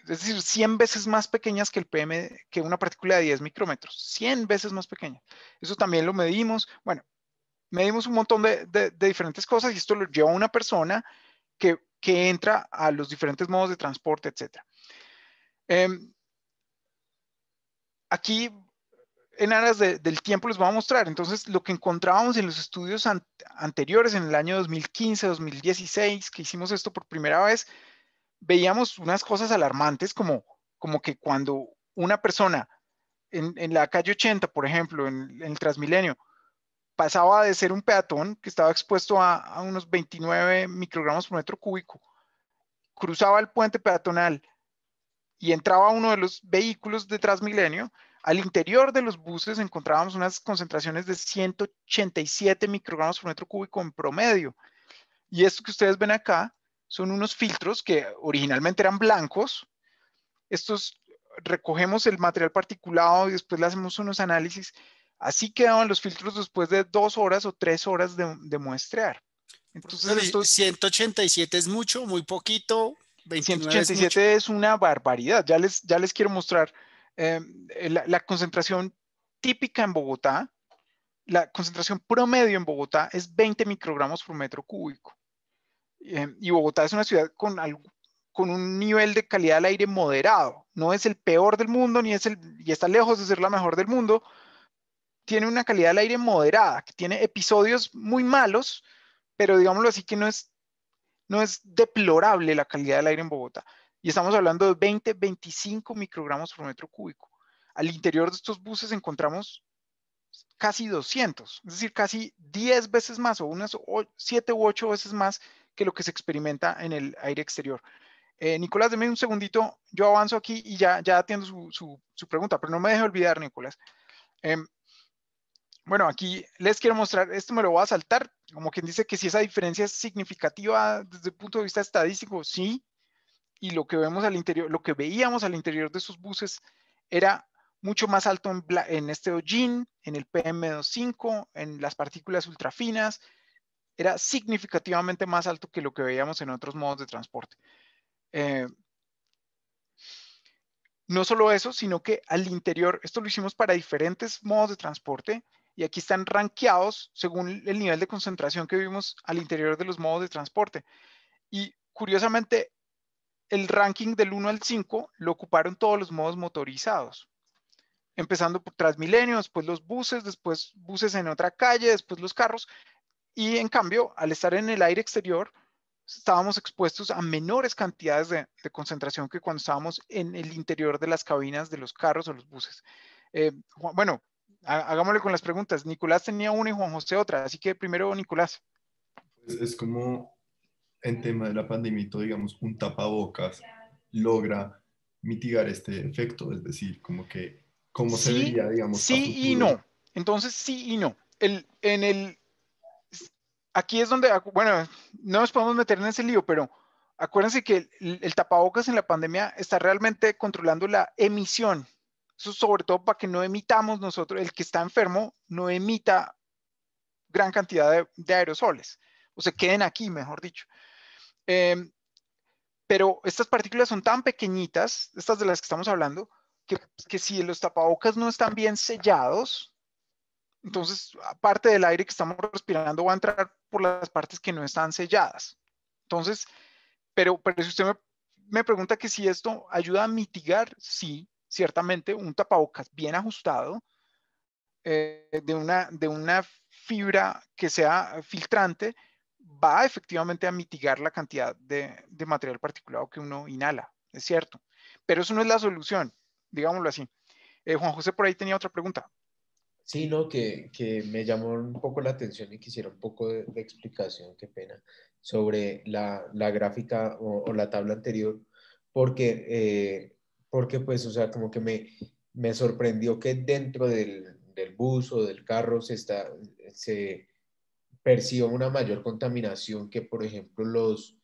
es decir, 100 veces más pequeñas que el PM, que una partícula de 10 micrómetros, 100 veces más pequeña. Eso también lo medimos. Bueno, medimos un montón de, diferentes cosas y esto lo lleva a una persona que, entra a los diferentes modos de transporte, etc. Em, aquí, en aras del tiempo, les voy a mostrar. Entonces, lo que encontrábamos en los estudios anteriores, en el año 2015, 2016, que hicimos esto por primera vez, veíamos unas cosas alarmantes como, como que cuando una persona en, la calle 80, por ejemplo, en, el Transmilenio, pasaba de ser un peatón que estaba expuesto a, unos 29 microgramos por metro cúbico, cruzaba el puente peatonal y entraba a uno de los vehículos de Transmilenio, al interior de los buses encontrábamos unas concentraciones de 187 microgramos por metro cúbico en promedio. Y esto que ustedes ven acá son unos filtros que originalmente eran blancos. Estos recogemos el material particulado y después le hacemos unos análisis. Así quedaban los filtros después de dos horas o tres horas de, de muestrear. Entonces, 187 es mucho, muy poquito. 187 es, una barbaridad. Ya les, ya les quiero mostrar eh, la concentración típica en Bogotá. La concentración promedio en Bogotá es 20 microgramos por metro cúbico. Em, y Bogotá es una ciudad con, con un nivel de calidad del aire moderado. No es el peor del mundo, ni es el, y está lejos de ser la mejor del mundo. Tiene una calidad del aire moderada, que tiene episodios muy malos, pero digámoslo así que no es, no es deplorable la calidad del aire en Bogotá. Y estamos hablando de 20, 25 microgramos por metro cúbico. Al interior de estos buses encontramos casi 200, es decir, casi 10 veces más o unas 7 u 8 veces más que lo que se experimenta en el aire exterior. Eh, Nicolás, deme un segundito, yo avanzo aquí y ya, ya atiendo su, su, pregunta, pero no me deje olvidar, Nicolás. Em, bueno, aquí les quiero mostrar, esto me lo voy a saltar, como quien dice que si esa diferencia es significativa desde el punto de vista estadístico, sí, y lo que vemos al interior, lo que veíamos al interior de esos buses era mucho más alto en, este hollín, en el PM25, en las partículas ultrafinas, era significativamente más alto que lo que veíamos en otros modos de transporte. Eh, no solo eso, sino que al interior, esto lo hicimos para diferentes modos de transporte y aquí están rankeados... según el nivel de concentración que vimos al interior de los modos de transporte. Y curiosamente, el ranking del 1 al 5 lo ocuparon todos los modos motorizados. Empezando por Transmilenio, después los buses, después buses en otra calle, después los carros, y en cambio, al estar en el aire exterior, estábamos expuestos a menores cantidades de, concentración que cuando estábamos en el interior de las cabinas de los carros o los buses. Eh, bueno, hagámosle con las preguntas. Nicolás tenía una y Juan José otra, así que primero Nicolás. es como en tema de la pandemia, digamos, un tapabocas logra mitigar este efecto, es decir, como que cómo sí, se vería, digamos. Sí y no. Entonces sí y no. El, en el aquí es donde, bueno, no nos podemos meter en ese lío, pero acuérdense que el, tapabocas en la pandemia está realmente controlando la emisión. Eso sobre todo para que no emitamos nosotros, el que está enfermo no emita gran cantidad de, aerosoles, o se queden aquí, mejor dicho. Em, pero estas partículas son tan pequeñitas, estas de las que estamos hablando, que, que si los tapabocas no están bien sellados, entonces, aparte del aire que estamos respirando va a entrar por las partes que no están selladas. Entonces, pero, pero si usted me, pregunta que si esto ayuda a mitigar, sí, ciertamente un tapabocas bien ajustado, eh, de, una, de una fibra que sea filtrante, va efectivamente a mitigar la cantidad de, de material particulado que uno inhala, es cierto. Pero eso no es la solución, digámoslo así. Eh, Juan José por ahí tenía otra pregunta. Sí, no, que, me llamó un poco la atención y quisiera un poco de, explicación, qué pena, sobre la, gráfica o, la tabla anterior, porque, eh, porque pues, o sea, como que me, me sorprendió que dentro del, del bus o del carro se, está, se una mayor contaminación que, por ejemplo, los,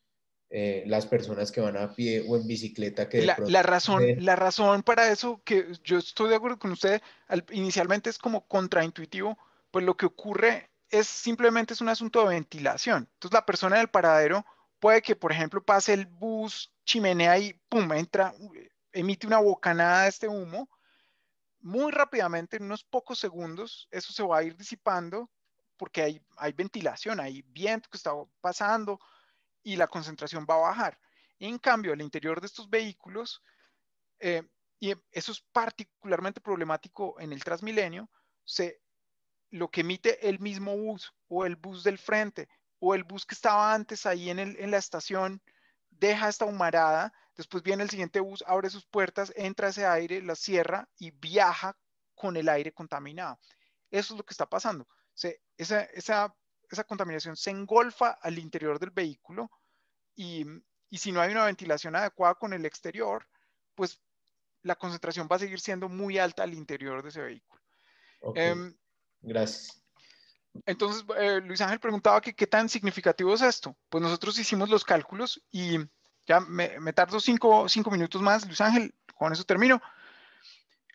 eh, las personas que van a pie o en bicicleta que la, razón la razón para eso que yo estoy de acuerdo con usted inicialmente es como contraintuitivo pues lo que ocurre es simplemente es un asunto de ventilación entonces la persona del paradero puede que por ejemplo pase el bus chimenea y pum entra eh, emite una bocanada de este humo muy rápidamente en unos pocos segundos eso se va a ir disipando porque hay, hay ventilación, hay viento que está pasando, y la concentración va a bajar. En cambio, el interior de estos vehículos, eh, y eso es particularmente problemático en el Transmilenio, se, lo que emite el mismo bus o el bus del frente o el bus que estaba antes ahí en, el, en la estación, deja esta humarada, después viene el siguiente bus, abre sus puertas, entra ese aire, la cierra y viaja con el aire contaminado. Eso es lo que está pasando. Se, esa, esa esa contaminación se engolfa al interior del vehículo y, mm, y si no hay una ventilación adecuada con el exterior, pues la concentración va a seguir siendo muy alta al interior de ese vehículo. Em, Gracias. Entonces, eh, Luis Ángel preguntaba que qué tan significativo es esto. Pues nosotros hicimos los cálculos y ya me, me tardo cinco, minutos más, Luis Ángel, con eso termino.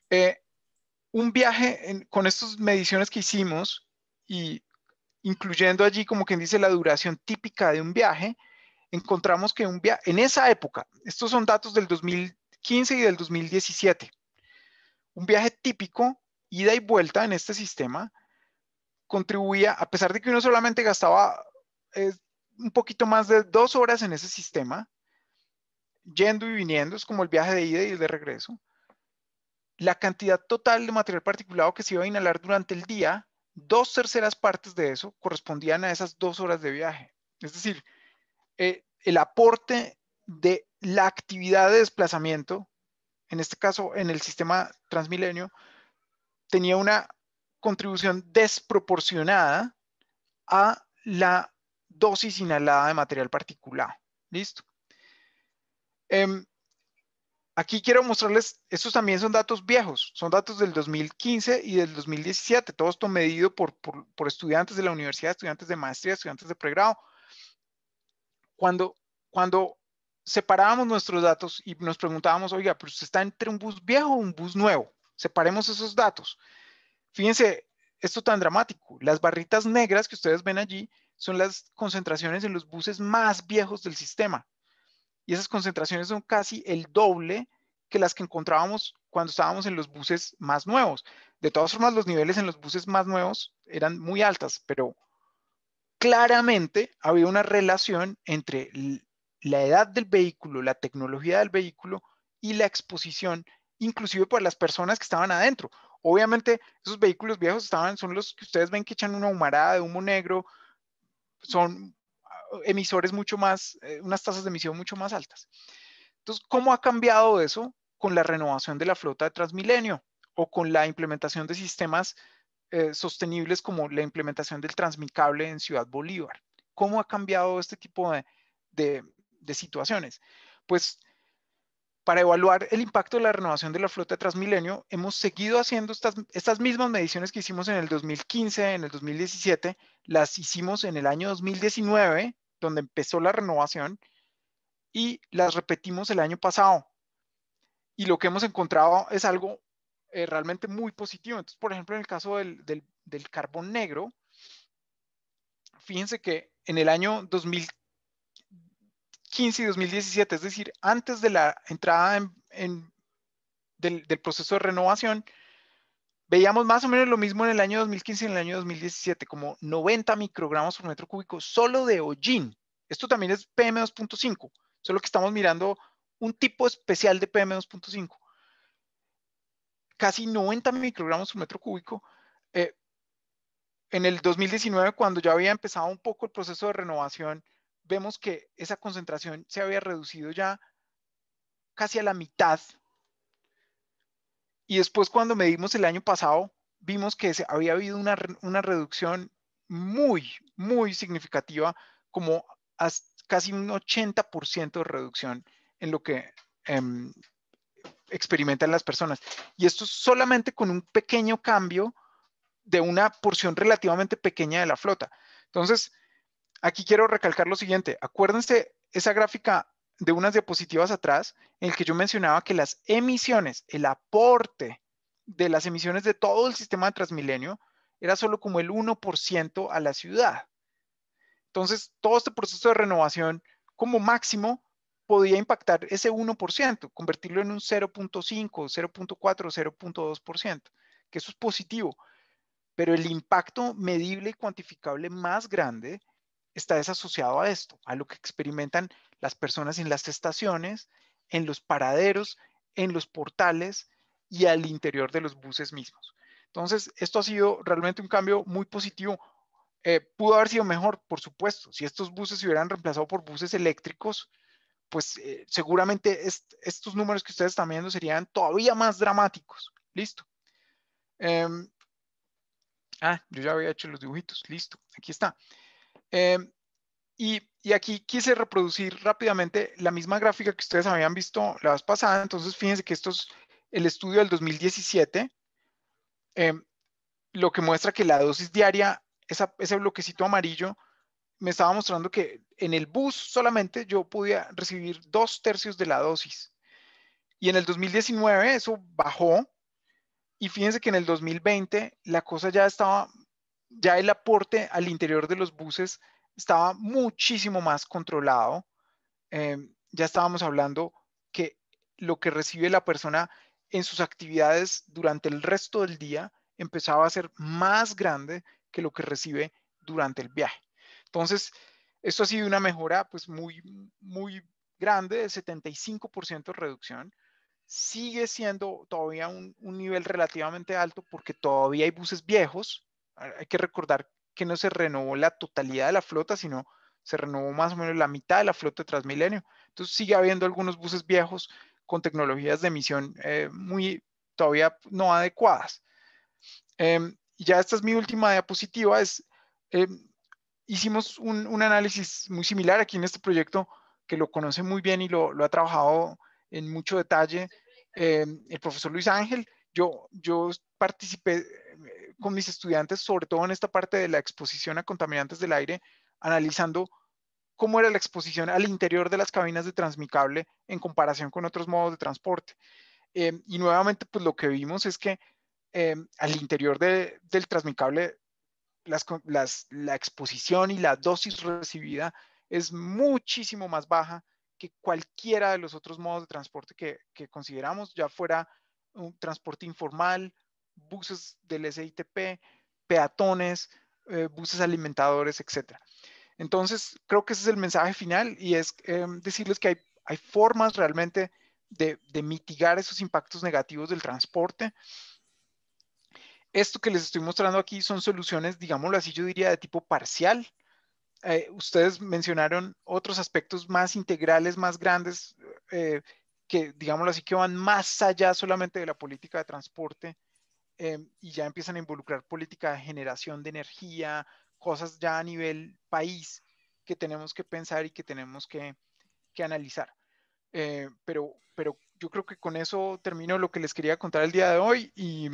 Eh, un viaje con estas mediciones que hicimos y incluyendo allí, como quien dice, la duración típica de un viaje, encontramos que un en esa época, estos son datos del 2015 y del 2017, un viaje típico, ida y vuelta en este sistema, contribuía, a pesar de que uno solamente gastaba eh, un poquito más de dos horas en ese sistema, yendo y viniendo, es como el viaje de ida y el de regreso, la cantidad total de material particulado que se iba a inhalar durante el día dos terceras partes de eso correspondían a esas dos horas de viaje. Es decir, eh, el aporte de la actividad de desplazamiento, en este caso en el sistema transmilenio, tenía una contribución desproporcionada a la dosis inhalada de material particulado. ¿Listo? Em, Aquí quiero mostrarles, estos también son datos viejos, son datos del 2015 y del 2017, todo esto medido por, estudiantes de la universidad, estudiantes de maestría, estudiantes de pregrado. Cuando, cuando separábamos nuestros datos y nos preguntábamos, oiga, pero está entre un bus viejo o un bus nuevo, separemos esos datos. Fíjense, esto tan dramático, las barritas negras que ustedes ven allí son las concentraciones en los buses más viejos del sistema, y esas concentraciones son casi el doble que las que encontrábamos cuando estábamos en los buses más nuevos. De todas formas, los niveles en los buses más nuevos eran muy altas, pero claramente había una relación entre la edad del vehículo, la tecnología del vehículo y la exposición, inclusive por las personas que estaban adentro. Obviamente, esos vehículos viejos estaban, son los que ustedes ven que echan una humarada de humo negro, son emisores mucho más, eh, unas tasas de emisión mucho más altas. Entonces, ¿cómo ha cambiado eso con la renovación de la flota de Transmilenio o con la implementación de sistemas eh, sostenibles como la implementación del transmicable en Ciudad Bolívar? ¿Cómo ha cambiado este tipo de, de, de situaciones? Pues para evaluar el impacto de la renovación de la flota de Transmilenio, hemos seguido haciendo estas, estas, mismas mediciones que hicimos en el 2015, en el 2017, las hicimos en el año 2019 donde empezó la renovación y las repetimos el año pasado. Y lo que hemos encontrado es algo eh, realmente muy positivo. Entonces, por ejemplo, en el caso del, del, carbón negro, fíjense que en el año 2015 y 2017, es decir, antes de la entrada en, en, del, del proceso de renovación, Veíamos más o menos lo mismo en el año 2015 y en el año 2017, como 90 microgramos por metro cúbico solo de hollín. Esto también es PM2.5, solo que estamos mirando un tipo especial de PM2.5. Casi 90 microgramos por metro cúbico. Eh, en el 2019, cuando ya había empezado un poco el proceso de renovación, vemos que esa concentración se había reducido ya casi a la mitad y después cuando medimos el año pasado, vimos que se había habido una, reducción muy, muy significativa, como casi un 80% de reducción en lo que em, experimentan las personas. Y esto solamente con un pequeño cambio de una porción relativamente pequeña de la flota. Entonces, aquí quiero recalcar lo siguiente. Acuérdense, esa gráfica de unas diapositivas atrás en el que yo mencionaba que las emisiones, el aporte de las emisiones de todo el sistema de Transmilenio era solo como el 1% a la ciudad. Entonces, todo este proceso de renovación como máximo podía impactar ese 1%, convertirlo en un 0.5, 0.4, 0.2%, que eso es positivo. Pero el impacto medible y cuantificable más grande está desasociado a esto, a lo que experimentan las personas en las estaciones, en los paraderos, en los portales y al interior de los buses mismos. Entonces, esto ha sido realmente un cambio muy positivo. Eh, pudo haber sido mejor, por supuesto. Si estos buses se hubieran reemplazado por buses eléctricos, pues eh, seguramente estos números que ustedes están viendo serían todavía más dramáticos. Listo. Em, ah, yo ya había hecho los dibujitos. Listo, aquí está. Eh, y, aquí quise reproducir rápidamente la misma gráfica que ustedes habían visto la vez pasada. Entonces, fíjense que esto es el estudio del 2017, em, lo que muestra que la dosis diaria, ese bloquecito amarillo, me estaba mostrando que en el bus solamente yo podía recibir dos tercios de la dosis. Y en el 2019 eso bajó. Y fíjense que en el 2020 la cosa ya estaba ya el aporte al interior de los buses estaba muchísimo más controlado. Em, ya estábamos hablando que lo que recibe la persona en sus actividades durante el resto del día empezaba a ser más grande que lo que recibe durante el viaje. Entonces, esto ha sido una mejora pues muy, muy grande, de 75% de reducción. Sigue siendo todavía un nivel relativamente alto porque todavía hay buses viejos hay que recordar que no se renovó la totalidad de la flota, sino se renovó más o menos la mitad de la flota de Transmilenio. Entonces sigue habiendo algunos buses viejos con tecnologías de emisión eh, muy todavía no adecuadas. y em, ya esta es mi última diapositiva. Es, em, hicimos un, análisis muy similar aquí en este proyecto que lo conoce muy bien y lo, ha trabajado en mucho detalle este em, el profesor Luis Ángel. Yo, yo participé con mis estudiantes, sobre todo en esta parte de la exposición a contaminantes del aire, analizando cómo era la exposición al interior de las cabinas de transmicable en comparación con otros modos de transporte. Em, y nuevamente, pues lo que vimos es que em, al interior del transmicable, la exposición y la dosis recibida es muchísimo más baja que cualquiera de los otros modos de transporte que, que consideramos, ya fuera un transporte informal, buses del SITP, peatones, eh, buses alimentadores, etc. Entonces, creo que ese es el mensaje final y es em, decirles que hay, formas realmente de, mitigar esos impactos negativos del transporte. Esto que les estoy mostrando aquí son soluciones, digámoslo así, yo diría de tipo parcial. Eh, ustedes mencionaron otros aspectos más integrales, más grandes, eh, que digámoslo así, que van más allá solamente de la política de transporte Em, y ya empiezan a involucrar política de generación de energía, cosas ya a nivel país que tenemos que pensar y que tenemos que, que analizar. Eh, pero, pero yo creo que con eso termino lo que les quería contar el día de hoy y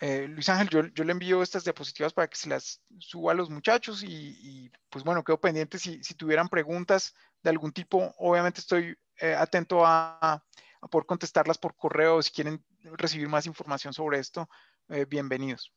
eh, Luis Ángel, yo, le envío estas diapositivas para que se las suba a los muchachos y, pues bueno, quedo pendiente si, si, tuvieran preguntas de algún tipo, obviamente estoy eh, atento a, a poder contestarlas por correo, si quieren recibir más información sobre esto, eh, bienvenidos.